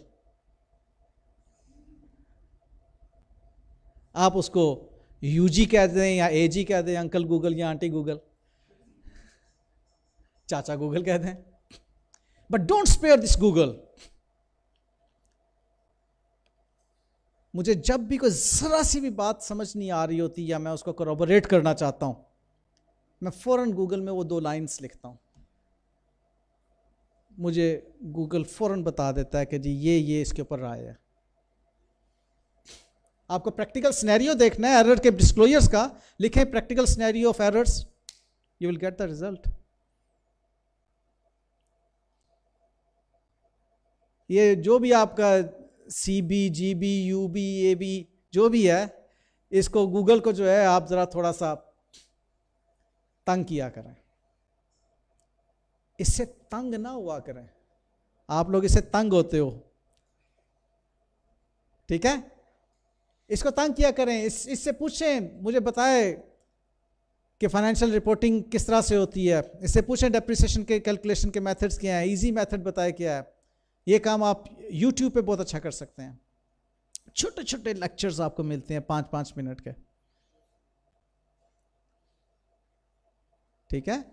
आप उसको यू जी कह दें या ए जी कह दें अंकल गूगल या आंटी गूगल चाचा गूगल कह दें but don't spare this Google मुझे जब भी कोई ज़रा सी भी बात समझ नहीं आ रही होती या मैं उसको करोबोरेट करना चाहता हूं मैं फौरन गूगल में वो दो लाइंस लिखता हूं मुझे गूगल फौरन बता देता है कि जी ये ये इसके ऊपर राय है आपको प्रैक्टिकल स्नैरियो देखना है एरर के डिस्क्लोजर्स का लिखें practical scenario of errors you will get the result ये जो भी आपका C B G B U B A B जो भी है इसको गूगल को जो है आप ज़रा थोड़ा सा तंग किया करें इससे तंग ना हुआ करें आप लोग इससे तंग होते हो ठीक है इसको तंग किया करें इस इससे पूछें मुझे बताएं कि फाइनेंशियल रिपोर्टिंग किस तरह से होती है इससे पूछें डेप्रिसिएशन के कैलकुलेशन के मेथड्स क्या हैं इजी मेथड बताए क्या है ये काम आप यूट्यूब पे बहुत अच्छा कर सकते हैं छोटे छोटे लेक्चर्स आपको मिलते हैं पाँच पाँच मिनट के ठीक है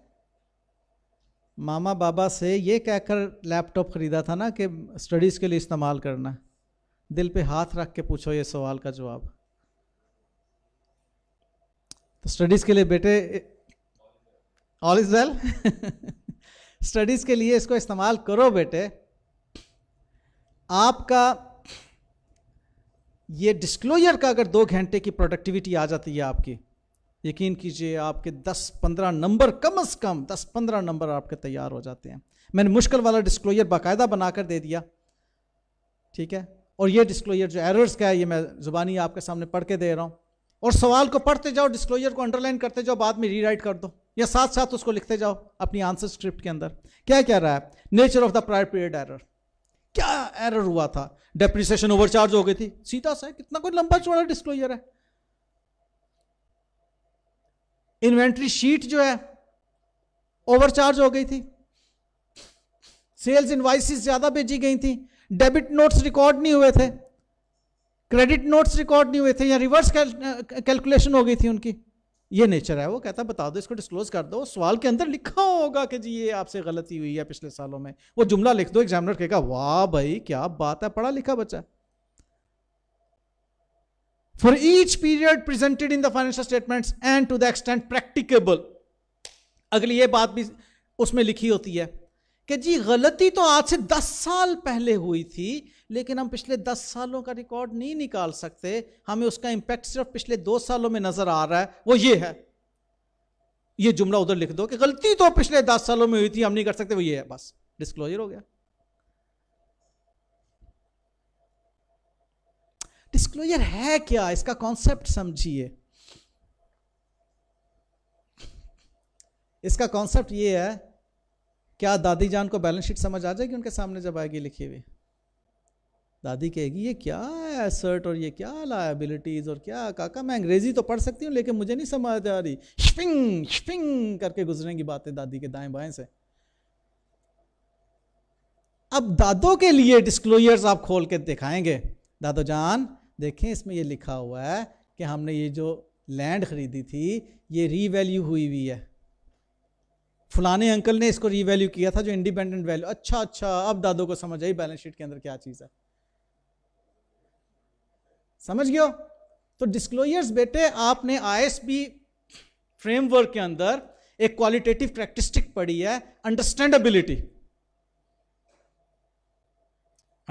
मामा बाबा से ये कहकर लैपटॉप ख़रीदा था ना कि स्टडीज़ के लिए इस्तेमाल करना दिल पे हाथ रख के पूछो ये सवाल का जवाब तो स्टडीज़ के लिए बेटे ऑल इज़ वेल स्टडीज़ के लिए इसको इस्तेमाल करो बेटे आपका ये डिस्क्लोजर का अगर दो घंटे की प्रोडक्टिविटी आ जाती है आपकी यकीन कीजिए आपके 10-15 नंबर कम से कम 10-15 नंबर आपके तैयार हो जाते हैं मैंने मुश्किल वाला डिस्क्लोजर बाकायदा बनाकर दे दिया ठीक है और ये डिस्क्लोजर जो एरर्स का है ये मैं ज़ुबानी आपके सामने पढ़ के दे रहा हूँ और सवाल को पढ़ते जाओ डिस्क्लोजर को अंडरलाइन करते जाओ बाद में रीराइट कर दो या साथ साथ उसको लिखते जाओ अपनी आंसर स्क्रिप्ट के अंदर क्या कह रहा है nature of the prior period error क्या एरर हुआ था डेप्रिसिएशन ओवरचार्ज हो गई थी सीधा सा कितना कोई लंबा चौड़ा डिस्क्लोजर है इन्वेंट्री शीट जो है ओवरचार्ज हो गई थी सेल्स इनवाइसिस ज्यादा भेजी गई थी डेबिट नोट्स रिकॉर्ड नहीं हुए थे क्रेडिट नोट्स रिकॉर्ड नहीं हुए थे या रिवर्स कैलकुलेशन हो गई थी उनकी ये नेचर है वो कहता है बता दो इसको डिस्क्लोज कर दो सवाल के अंदर लिखा होगा कि जी ये आपसे गलती हुई है पिछले सालों में वो जुमला लिख दो एग्जामिनर कहेगा वाह भाई क्या बात है पढ़ा लिखा बच्चा for each period presented in the financial statement and to the extent practicable अगली ये बात भी उसमें लिखी होती है कि जी गलती तो आज से दस साल पहले हुई थी लेकिन हम पिछले दस सालों का रिकॉर्ड नहीं निकाल सकते हमें उसका इंपैक्ट सिर्फ पिछले दो सालों में नजर आ रहा है वो ये है ये जुमला उधर लिख दो कि गलती तो पिछले दस सालों में हुई थी हम नहीं कर सकते वो ये है बस डिस्क्लोजर हो गया डिस्क्लोजर है क्या इसका कॉन्सेप्ट समझिए इसका कॉन्सेप्ट ये है क्या दादी जान को बैलेंस शीट समझ आ जाएगी उनके सामने जब आएगी लिखी हुई दादी कहेगी ये क्या एसर्ट और ये क्या लाइबिलिटीज और क्या काका मैं अंग्रेजी तो पढ़ सकती हूँ लेकिन मुझे नहीं समझ आ रही शिपिंग शपिंग करके गुजरेंगी बातें दादी के दाएं बाएं से अब दादों के लिए डिस्क्लोजर्स आप खोल के दिखाएंगे दादो जान देखें इसमें ये लिखा हुआ है कि हमने ये जो लैंड खरीदी थी ये रीवैल्यू हुई हुई है फलाने अंकल ने इसको रीवैल्यू किया था जो इंडिपेंडेंट वैल्यू अच्छा अच्छा अब दादो को समझ आई बैलेंस शीट के अंदर क्या चीज़ है समझ गयो तो डिस्क्लोजर्स बेटे आपने बी फ्रेमवर्क के अंदर एक क्वालिटेटिव प्रैक्टिस्टिक पढ़ी है अंडरस्टैंडेबिलिटी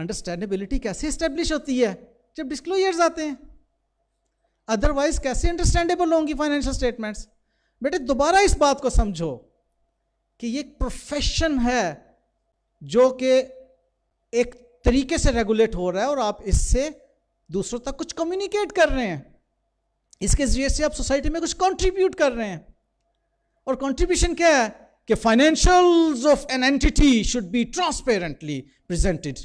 अंडरस्टैंडेबिलिटी कैसे स्टेब्लिश होती है जब डिस्क्लोजर्स आते हैं अदरवाइज कैसे अंडरस्टैंडेबल होंगी फाइनेंशियल स्टेटमेंट्स बेटे दोबारा इस बात को समझो कि ये एक प्रोफेशन है जो कि एक तरीके से रेगुलेट हो रहा है और आप इससे दूसरों तक कुछ कम्युनिकेट कर रहे हैं इसके जरिए से आप सोसाइटी में कुछ कंट्रीब्यूट कर रहे हैं और कंट्रीब्यूशन क्या है कि financials of an entity should be transparently presented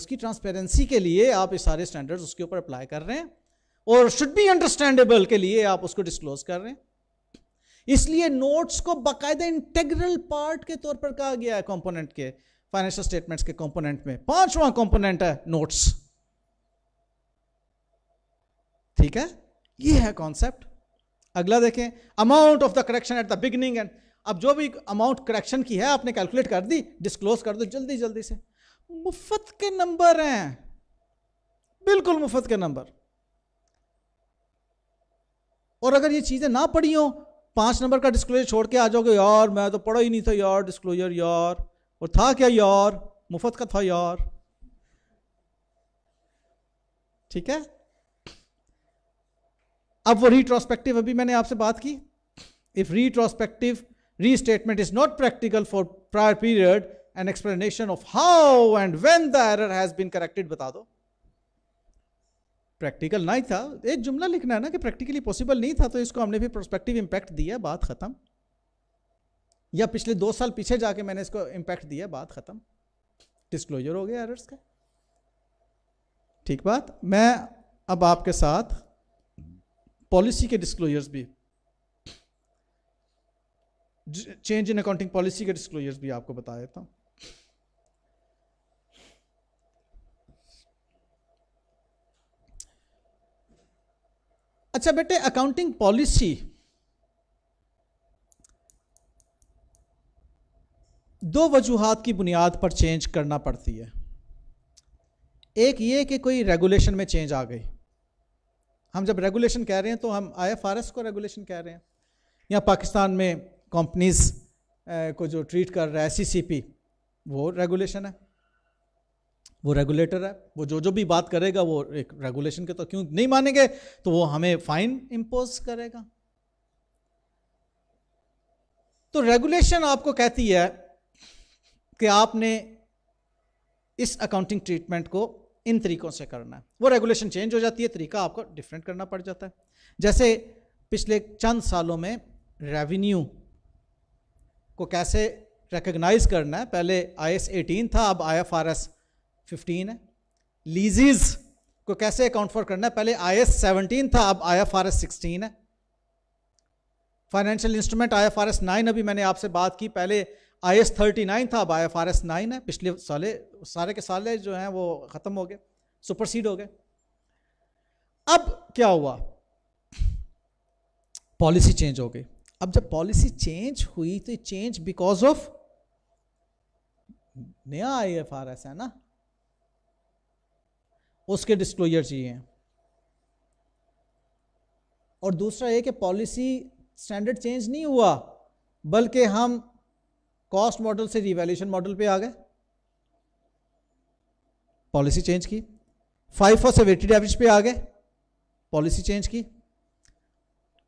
उसकी ट्रांसपेरेंसी के लिए आप ये सारे स्टैंडर्ड्स उसके ऊपर अप्लाई कर रहे हैं और शुड बी अंडरस्टैंडेबल के लिए आप उसको डिस्क्लोज कर रहे हैं इसलिए नोट्स को बाकायदा इंटेग्रल पार्ट के तौर पर कहा गया है कंपोनेंट के फाइनेंशियल स्टेटमेंट्स के कंपोनेंट में पांचवा कंपोनेंट है नोट्स ठीक है ये है कॉन्सेप्ट अगला देखें amount of the correction at the beginning and अब जो भी अमाउंट करेक्शन की है आपने कैलकुलेट कर दी डिस्क्लोज कर दो जल्दी जल्दी से मुफ्त के नंबर हैं बिल्कुल मुफ्त के नंबर और अगर ये चीज़ें ना पढ़ी हो पांच नंबर का डिस्क्लोजर छोड़ के आ जाओगे यार मैं तो पढ़ा ही नहीं था यार डिस्क्लोजर यार और था क्या यार मुफ्त का था यार ठीक है अब वो रिट्रोस्पेक्टिव अभी मैंने आपसे बात की if retrospective restatement is not practical for prior period an explanation of how and when the error has been corrected बता दो प्रैक्टिकल नहीं था एक जुमला लिखना है ना कि प्रैक्टिकली पॉसिबल नहीं था तो इसको हमने भी प्रोस्पेक्टिव इंपैक्ट दिया बात खत्म या पिछले दो साल पीछे जाके मैंने इसको इम्पैक्ट दिया बात खत्म डिस्क्लोजर हो गया एरर्स का ठीक बात मैं अब आपके साथ पॉलिसी के डिस्क्लोजर्स भी चेंज इन अकाउंटिंग पॉलिसी के डिस्क्लोजर्स भी आपको बता देता हूं अच्छा बेटे अकाउंटिंग पॉलिसी दो वजूहत की बुनियाद पर चेंज करना पड़ती है एक ये कि कोई रेगुलेशन में चेंज आ गई हम जब रेगुलेशन कह रहे हैं तो हम एस को रेगुलेशन कह रहे हैं या पाकिस्तान में कंपनीज को जो ट्रीट कर रहा है सी e वो रेगुलेशन है वो रेगुलेटर है वो जो जो भी बात करेगा वो एक रेगुलेशन के तो क्यों नहीं मानेंगे तो वो हमें फाइन इम्पोज करेगा तो रेगुलेशन आपको कहती है कि आपने इस अकाउंटिंग ट्रीटमेंट को इन तरीक़ों से करना है वो रेगुलेशन चेंज हो जाती है तरीका आपको डिफरेंट करना पड़ जाता है जैसे पिछले चंद सालों में रेवेन्यू को कैसे रिकग्नाइज करना है पहले आई एस एटीन था अब I F R S fifteen है लीजीज को कैसे अकाउंट फॉर करना है पहले आई एस सेवनटीन था अब I F R S sixteen है financial instrument I F R S nine अभी मैंने आपसे बात की पहले आई एस थर्टी नाइन था अब I F R S nine है पिछले साले सारे के साले जो हैं वो ख़त्म हो गए सुपरसीड हो गए अब क्या हुआ पॉलिसी चेंज हो गई अब जब पॉलिसी चेंज हुई तो चेंज बिकॉज ऑफ नया आई एफ आर एस है ना उसके डिस्क्लोजर चाहिए और दूसरा ये कि पॉलिसी स्टैंडर्ड चेंज नहीं हुआ बल्कि हम कॉस्ट मॉडल से रिवेल्यूशन मॉडल पे आ गए पॉलिसी चेंज की फाइव फॉर से वेटेड एवरेज पे आ गए पॉलिसी चेंज की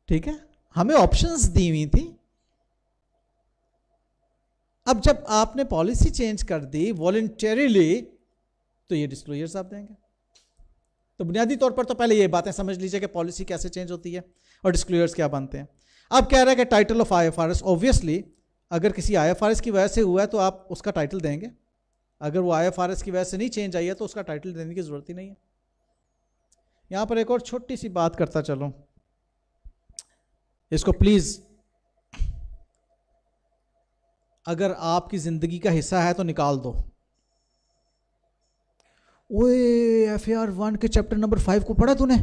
ठीक है हमें ऑप्शंस दी हुई थी अब जब आपने पॉलिसी चेंज कर दी वॉलेंटरीली तो ये डिस्क्लोजर्स आप देंगे तो बुनियादी तौर पर तो पहले ये बातें समझ लीजिए कि पॉलिसी कैसे चेंज होती है और डिस्क्लोजर्स क्या बनते हैं अब कह रहा है कि title of I F R S obviously अगर किसी आई की वजह से हुआ है तो आप उसका टाइटल देंगे अगर वो आई की वजह से नहीं चेंज आई है तो उसका टाइटल देने की ज़रूरत ही नहीं है यहाँ पर एक और छोटी सी बात करता चलूँ इसको प्लीज़ अगर आपकी ज़िंदगी का हिस्सा है तो निकाल दो ओए एफ ए आर वन के चैप्टर नंबर फाइव को पढ़ा तूने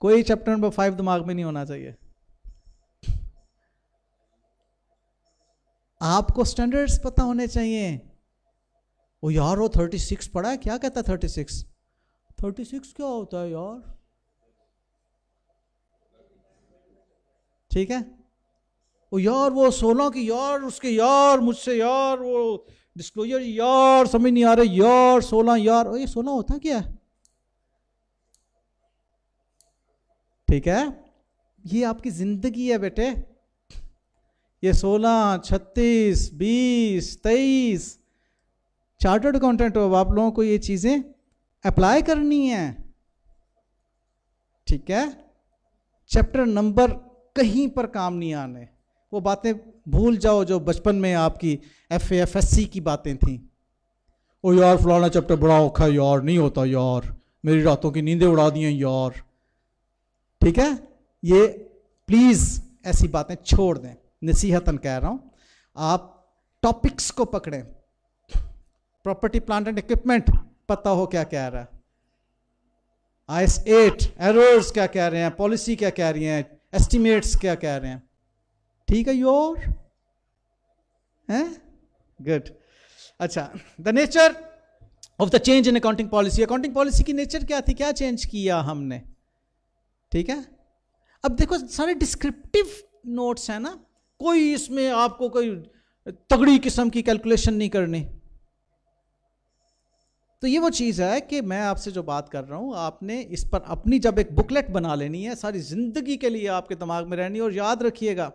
कोई चैप्टर नंबर फाइव दिमाग में नहीं होना चाहिए आपको स्टैंडर्ड्स पता होने चाहिए वो यार वो थर्टी सिक्स पढ़ा है क्या कहता है थर्टी सिक्स थर्टी सिक्स क्या होता है यार ठीक है वो यार वो सोलह की यार उसके यार मुझसे यार वो डिस्क्लोजर यार समझ नहीं आ रहा यार सोलह यार ये सोलह होता क्या है ठीक है ये आपकी ज़िंदगी है बेटे ये सोलह छत्तीस बीस तेईस चार्टर्ड अकाउंटेंट हो आप लोगों को ये चीज़ें अप्लाई करनी है ठीक है चैप्टर नंबर कहीं पर काम नहीं आने वो बातें भूल जाओ जो बचपन में आपकी एफ एफ एस सी की बातें थी ओ यार फलाना चैप्टर बड़ा औखा यार नहीं होता यार मेरी रातों की नींदें उड़ा दी हैं यार ठीक है ये प्लीज़ ऐसी बातें छोड़ दें नसीहतन कह रहा हूँ आप टॉपिक्स को पकड़ें प्रॉपर्टी प्लांट एंड इक्विपमेंट पता हो क्या कह रहा है आई एस एट एरर्स क्या कह रहे हैं पॉलिसी क्या कह रही हैं एस्टिमेट्स क्या कह रहे हैं ठीक है योर हैं गुड अच्छा the nature of the change in accounting policy accounting policy की नेचर क्या थी क्या चेंज किया हमने ठीक है अब देखो सारे डिस्क्रिप्टिव नोट्स हैं ना कोई इसमें आपको कोई तगड़ी किस्म की कैलकुलेशन नहीं करनी तो ये वो चीज़ है कि मैं आपसे जो बात कर रहा हूँ आपने इस पर अपनी जब एक बुकलेट बना लेनी है सारी ज़िंदगी के लिए आपके दिमाग में रहनी और याद रखिएगा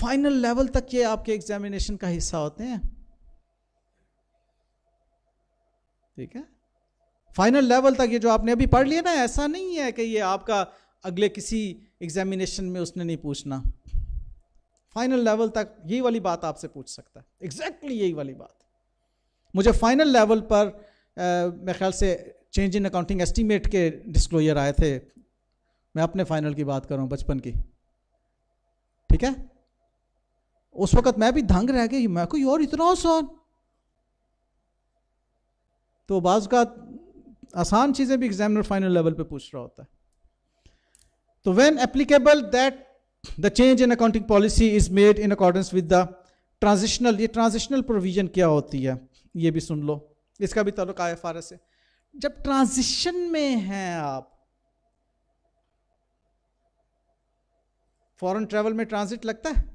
फाइनल लेवल तक ये आपके एग्जामिनेशन का हिस्सा होते हैं ठीक है फाइनल लेवल तक ये जो आपने अभी पढ़ लिया ना ऐसा नहीं है कि ये आपका अगले किसी एग्जामिनेशन में उसने नहीं पूछना फाइनल लेवल तक यही वाली बात आपसे पूछ सकता है एग्जैक्टली exactly यही वाली बात मुझे फाइनल लेवल पर मेरे ख्याल से चेंज इन अकाउंटिंग एस्टीमेट के डिस्क्लोजर आए थे मैं अपने फाइनल की बात कर रहा हूँ बचपन की ठीक है उस वक्त मैं भी धंग रह गई मैं कोई और इतना आसान तो बाज़ का आसान चीज़ें भी एग्जामिनर फाइनल लेवल पे पूछ रहा होता है तो when applicable that the change in accounting policy is made in accordance with the transitional ये ट्रांजिशनल प्रोविजन क्या होती है ये भी सुन लो इसका भी तल्लुक आई एफ है जब ट्रांजिशन में हैं आप फॉरेन ट्रेवल में ट्रांजिट लगता है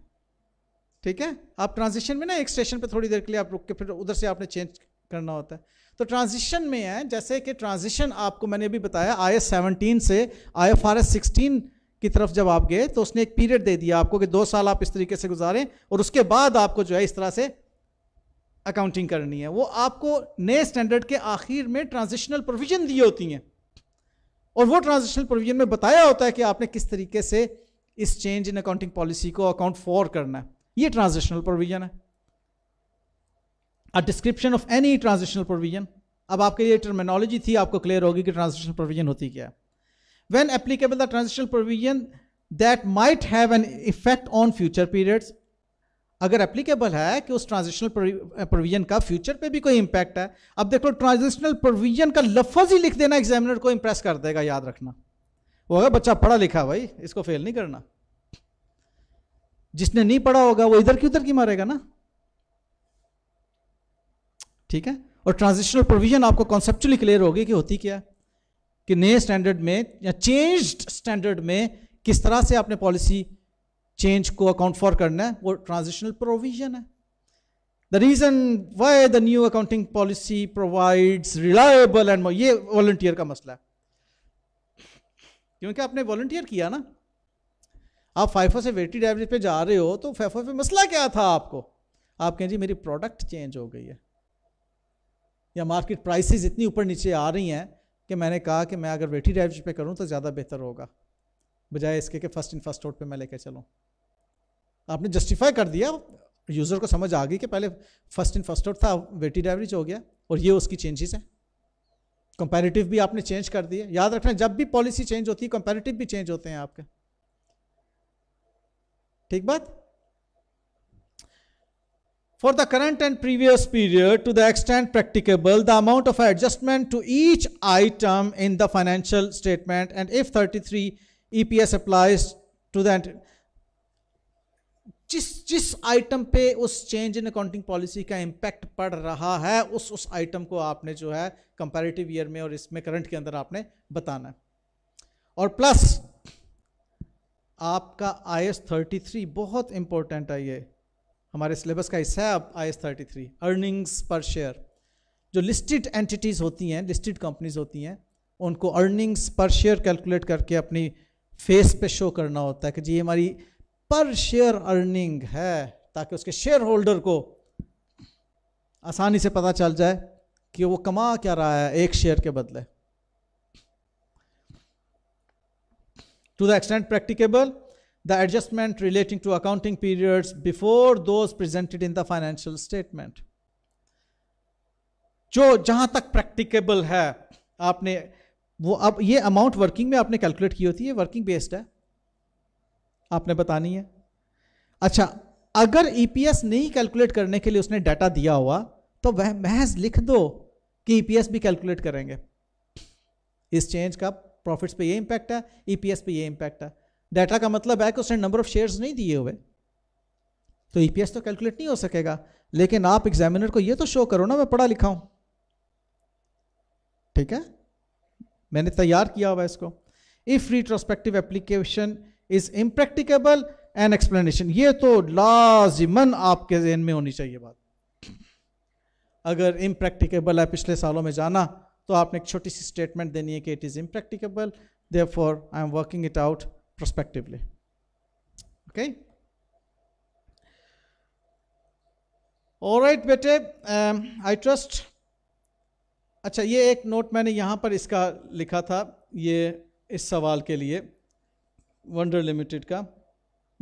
ठीक है आप ट्रांजिशन में ना एक स्टेशन पे थोड़ी देर के लिए आप रुक के फिर उधर से आपने चेंज करना होता है तो ट्रांजिशन में है जैसे कि ट्रांजिशन आपको मैंने अभी बताया आई एस सेवनटीन से I F R S sixteen की तरफ जब आप गए तो उसने एक पीरियड दे दिया आपको कि दो साल आप इस तरीके से गुजारें और उसके बाद आपको जो है इस तरह से अकाउंटिंग करनी है वो आपको नए स्टैंडर्ड के आखिर में ट्रांजिशनल प्रोविजन दी होती हैं और वो ट्रांजिशनल प्रोविजन में बताया होता है कि आपने किस तरीके से इस चेंज इन अकाउंटिंग पॉलिसी को अकाउंट फॉर करना है ये ट्रांजिशनल प्रोविजन है a description of any transitional provision अब आपके लिए टर्मिनोलॉजी थी आपको क्लियर होगी कि ट्रांजिशनल प्रोविजन होती क्या है applicable the the provision provision might might have an effect on future अगर एप्लीकेबल है कि उस ट्रांजिशनल प्रोविजन का फ्यूचर पे भी कोई इंपैक्ट है अब देखो ट्रांजिशनल प्रोविजन का लफज ही लिख देना एग्जामिनर को इंप्रेस कर देगा याद रखना वो अगर बच्चा पढ़ा लिखा भाई इसको फेल नहीं करना जिसने नहीं पढ़ा होगा वो इधर की उधर की मारेगा ना ठीक है और ट्रांजिशनल प्रोविजन आपको कॉन्सेप्चुअली क्लियर होगी कि होती क्या कि नए स्टैंडर्ड में या चेंज्ड स्टैंडर्ड में किस तरह से आपने पॉलिसी चेंज को अकाउंट फॉर करना है वो ट्रांजिशनल प्रोविजन है the reason why the new accounting policy provides reliable and ये वॉल्टियर का मसला है क्योंकि आपने वॉल्टियर किया ना आप फाइफो से वेटेड एवरेज पे जा रहे हो तो फाइफो पे मसला क्या था आपको आप कहें जी मेरी प्रोडक्ट चेंज हो गई है या मार्केट प्राइसेस इतनी ऊपर नीचे आ रही हैं कि मैंने कहा कि मैं अगर वेटी ड्राइव पे करूँ तो ज़्यादा बेहतर होगा बजाय इसके कि फर्स्ट इन फर्स्ट आउट पे मैं लेके चलूँ आपने जस्टिफाई कर दिया यूज़र को समझ आ गई कि पहले फर्स्ट इन फर्स्ट आउट था वेटी ड्राइवरीज हो गया और ये उसकी चेंजेस हैं कंपेरेटिव भी आपने चेंज कर दिए याद रखना जब भी पॉलिसी चेंज होती है कंपेरेटिव भी चेंज होते हैं आपके ठीक बात for the current and previous period to the extent practicable the amount of adjustment to each item in the financial statement and if 33 EPS applies to that जिस जिस आइटम पे उस चेंज इन अकाउंटिंग पॉलिसी का impact पड़ रहा है उस उस आइटम को आपने जो है कंपैरेटिव ईयर में और इसमें करंट के अंदर आपने बताना है और प्लस आपका आई एस थर्टी थ्री बहुत इंपॉर्टेंट है ये हमारे सिलेबस का हिस्सा है अब I S thirty three earnings per share जो लिस्टेड एंटिटीज़ होती हैं लिस्टेड कंपनीज होती हैं उनको अर्निंग्स पर शेयर कैलकुलेट करके अपनी फेस पे शो करना होता है कि जी ये हमारी पर शेयर अर्निंग है ताकि उसके शेयर होल्डर को आसानी से पता चल जाए कि वो कमा क्या रहा है एक शेयर के बदले to the extent practicable the adjustment relating to accounting periods before those presented in the financial statement जो जहां तक प्रैक्टिकेबल है आपने वो अब ये अमाउंट वर्किंग में आपने कैलकुलेट की होती है वर्किंग बेस्ड है आपने बतानी है अच्छा अगर ईपीएस e नहीं कैलकुलेट करने के लिए उसने डाटा दिया हुआ तो वह महज लिख दो कि ईपीएस e भी कैलकुलेट करेंगे इस चेंज का प्रॉफिट्स पे ये इंपैक्ट है ईपीएस e पे ये इंपैक्ट है डाटा का मतलब है कि उसने नंबर ऑफ शेयर्स नहीं दिए हुए तो ईपीएस e तो कैलकुलेट नहीं हो सकेगा लेकिन आप एग्जामिनर को ये तो शो करो ना मैं पढ़ा लिखा हूं ठीक है मैंने तैयार किया हुआ इसको if retrospective application is impracticable and explanation ये तो लाजिमन आपके जहन में होनी चाहिए बात अगर इम्प्रैक्टिकेबल है पिछले सालों में जाना तो आपने एक छोटी सी स्टेटमेंट देनी है कि it is impracticable therefore I am working it out prospectively. Okay. All right, बेटे आई um, ट्रस्ट अच्छा ये एक नोट मैंने यहाँ पर इसका लिखा था ये इस सवाल के लिए वंडर लिमिटेड का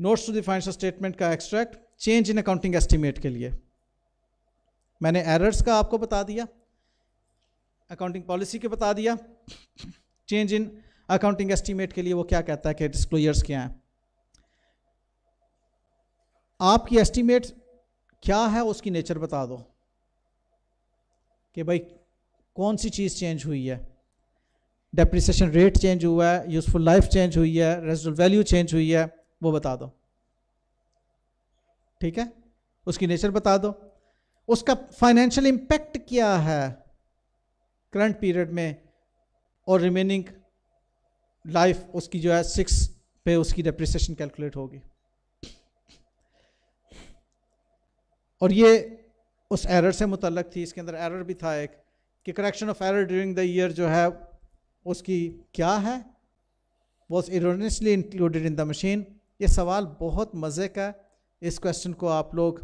notes to the financial statement का extract change in accounting estimate के लिए मैंने एरर्स का आपको बता दिया अकाउंटिंग पॉलिसी के बता दिया चेंज इन अकाउंटिंग एस्टीमेट के लिए वो क्या कहता है कि डिस्क्लोजर्स क्या हैं आपकी एस्टीमेट क्या है उसकी नेचर बता दो कि भाई कौन सी चीज़ चेंज हुई है डेप्रिसिएशन रेट चेंज हुआ है यूज़फुल लाइफ चेंज हुई है रेजिडल वैल्यू चेंज हुई है वो बता दो ठीक है उसकी नेचर बता दो उसका फाइनेंशियल इम्पैक्ट क्या है करंट पीरियड में और रिमेनिंग लाइफ उसकी जो है सिक्स पे उसकी डिप्रिसिएशन कैलकुलेट होगी और ये उस एरर से मुतलक थी इसके अंदर एरर भी था एक कि correction of error during the year जो है उसकी क्या है was erroneously included in the machine ये सवाल बहुत मज़े का इस क्वेश्चन को आप लोग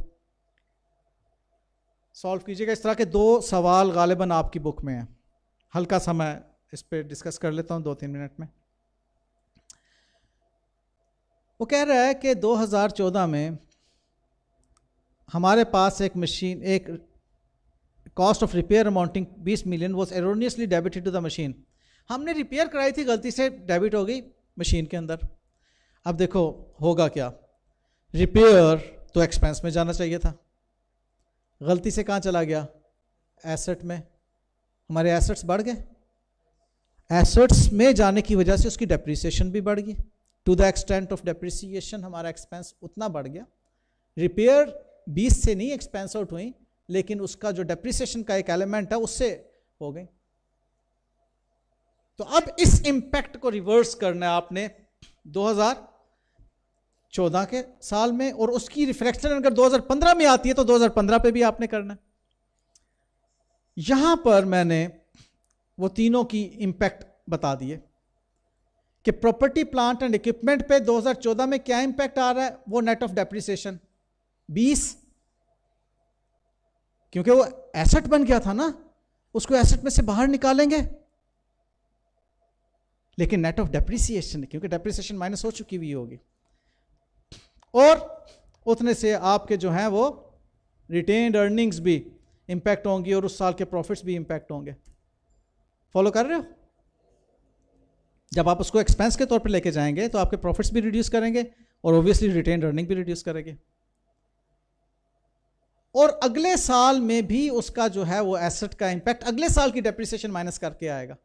सॉल्व कीजिएगा इस तरह के दो सवाल गालिबा आपकी बुक में हैं हल्का सा मैं इस पर डिस्कस कर लेता हूँ दो तीन मिनट में वो कह रहा है कि 2014 में हमारे पास एक मशीन एक cost of repair amounting 20 million was erroneously debited to the machine हमने रिपेयर कराई थी गलती से डेबिट हो गई मशीन के अंदर अब देखो होगा क्या रिपेयर तो एक्सपेंस में जाना चाहिए था गलती से कहाँ चला गया एसेट में हमारे एसेट्स बढ़ गए एसेट्स में जाने की वजह से उसकी डेप्रिसिएशन भी बढ़ गई to the extent of depreciation हमारा एक्सपेंस उतना बढ़ गया रिपेयर 20 से नहीं एक्सपेंस आउट हुई लेकिन उसका जो डेप्रिसिएशन का एक एलिमेंट है उससे हो गई तो अब इस इम्पैक्ट को रिवर्स करना है आपने 2014 के साल में और उसकी रिफ्लेक्शन अगर 2015 में आती है तो 2015 पे भी आपने करना है यहां पर मैंने वो तीनों की इम्पैक्ट बता दिए कि प्रॉपर्टी प्लांट एंड इक्विपमेंट पे 2014 में क्या इंपैक्ट आ रहा है वो नेट ऑफ डेप्रिसिएशन 20 क्योंकि वो एसेट बन गया था ना उसको एसेट में से बाहर निकालेंगे लेकिन नेट ऑफ डेप्रिसिएशन क्योंकि डेप्रिसिएशन माइनस हो चुकी हुई होगी और उतने से आपके जो हैं वो रिटेन्ड अर्निंग्स भी इंपैक्ट होंगी और उस साल के प्रॉफिट्स भी इंपैक्ट होंगे फॉलो कर रहे हो जब आप उसको एक्सपेंस के तौर पर लेके जाएंगे तो आपके प्रॉफिट्स भी रिड्यूस करेंगे और ऑब्वियसली रिटेन अर्निंग भी रिड्यूस करेंगे और अगले साल में भी उसका जो है वो एसेट का इंपैक्ट अगले साल की डेप्रिसिएशन माइनस करके आएगा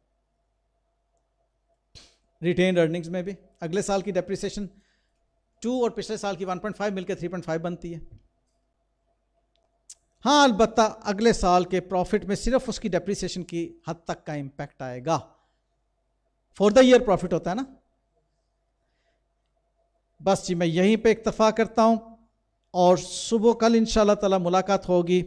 रिटेन अर्निंग्स में भी अगले साल की डेप्रिसिएशन टू और पिछले साल की 1.5 मिलकर 3.5 बनती है हाँ अलबत्ता अगले साल के प्रॉफिट में सिर्फ उसकी डेप्रिसिएशन की हद तक का इंपैक्ट आएगा फॉर द ईयर प्रॉफिट होता है ना बस जी मैं यहीं पे इक्तफा करता हूँ और सुबह कल इन ताला मुलाकात होगी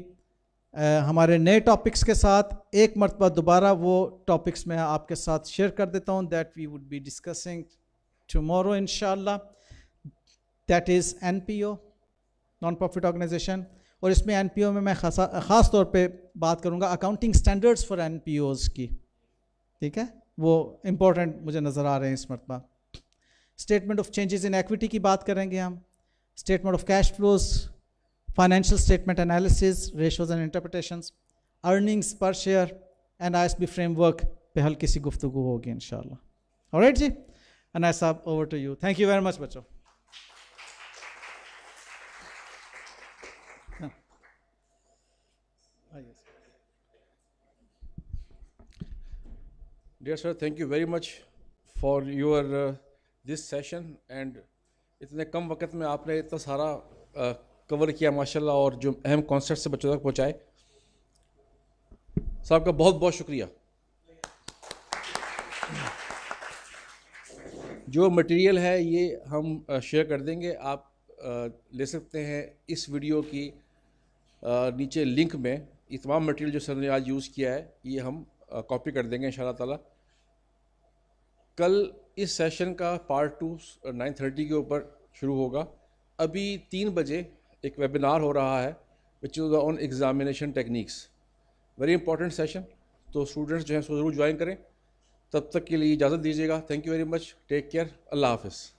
हमारे नए टॉपिक्स के साथ एक मरतबा दोबारा वो टॉपिक्स मैं आपके साथ शेयर कर देता हूँ that we would be discussing tomorrow in that is N P O non profit organization और इसमें एन पी ओ में मैं खासा ख़ास तौर पर बात करूँगा accounting standards for N P Os की ठीक है वो इम्पोर्टेंट मुझे नज़र आ रहे हैं इस मरतबा statement of changes in equity की बात करेंगे हम statement of cash flows financial statement analysis ratios and interpretation earnings per share and I S B framework पे हल्की सी गुफ्तु होगी इन शाला राइट जी अनाय साहब over to you thank you very much बच्चों dear sir thank you very much for your this session and इतने कम वक्त में आपने इतना सारा कवर uh, किया माशाल्लाह और जो अहम कॉन्सेप्ट से बच्चों तक पहुँचाए साहब का बहुत बहुत शुक्रिया जो मटेरियल है ये हम शेयर uh, कर देंगे आप uh, ले सकते हैं इस वीडियो की नीचे लिंक में ये तमाम मटेरियल जो सर ने आज यूज़ किया है ये हम कॉपी कर देंगे इन ताला कल इस सेशन का पार्ट टू नाइन थर्टी के ऊपर शुरू होगा अभी तीन बजे एक वेबिनार हो रहा है which is on examination techniques very important session तो स्टूडेंट्स जो हैं उसको ज़रूर ज्वाइन करें तब तक के लिए इजाज़त दीजिएगा thank you very much take care Allah हाफिज़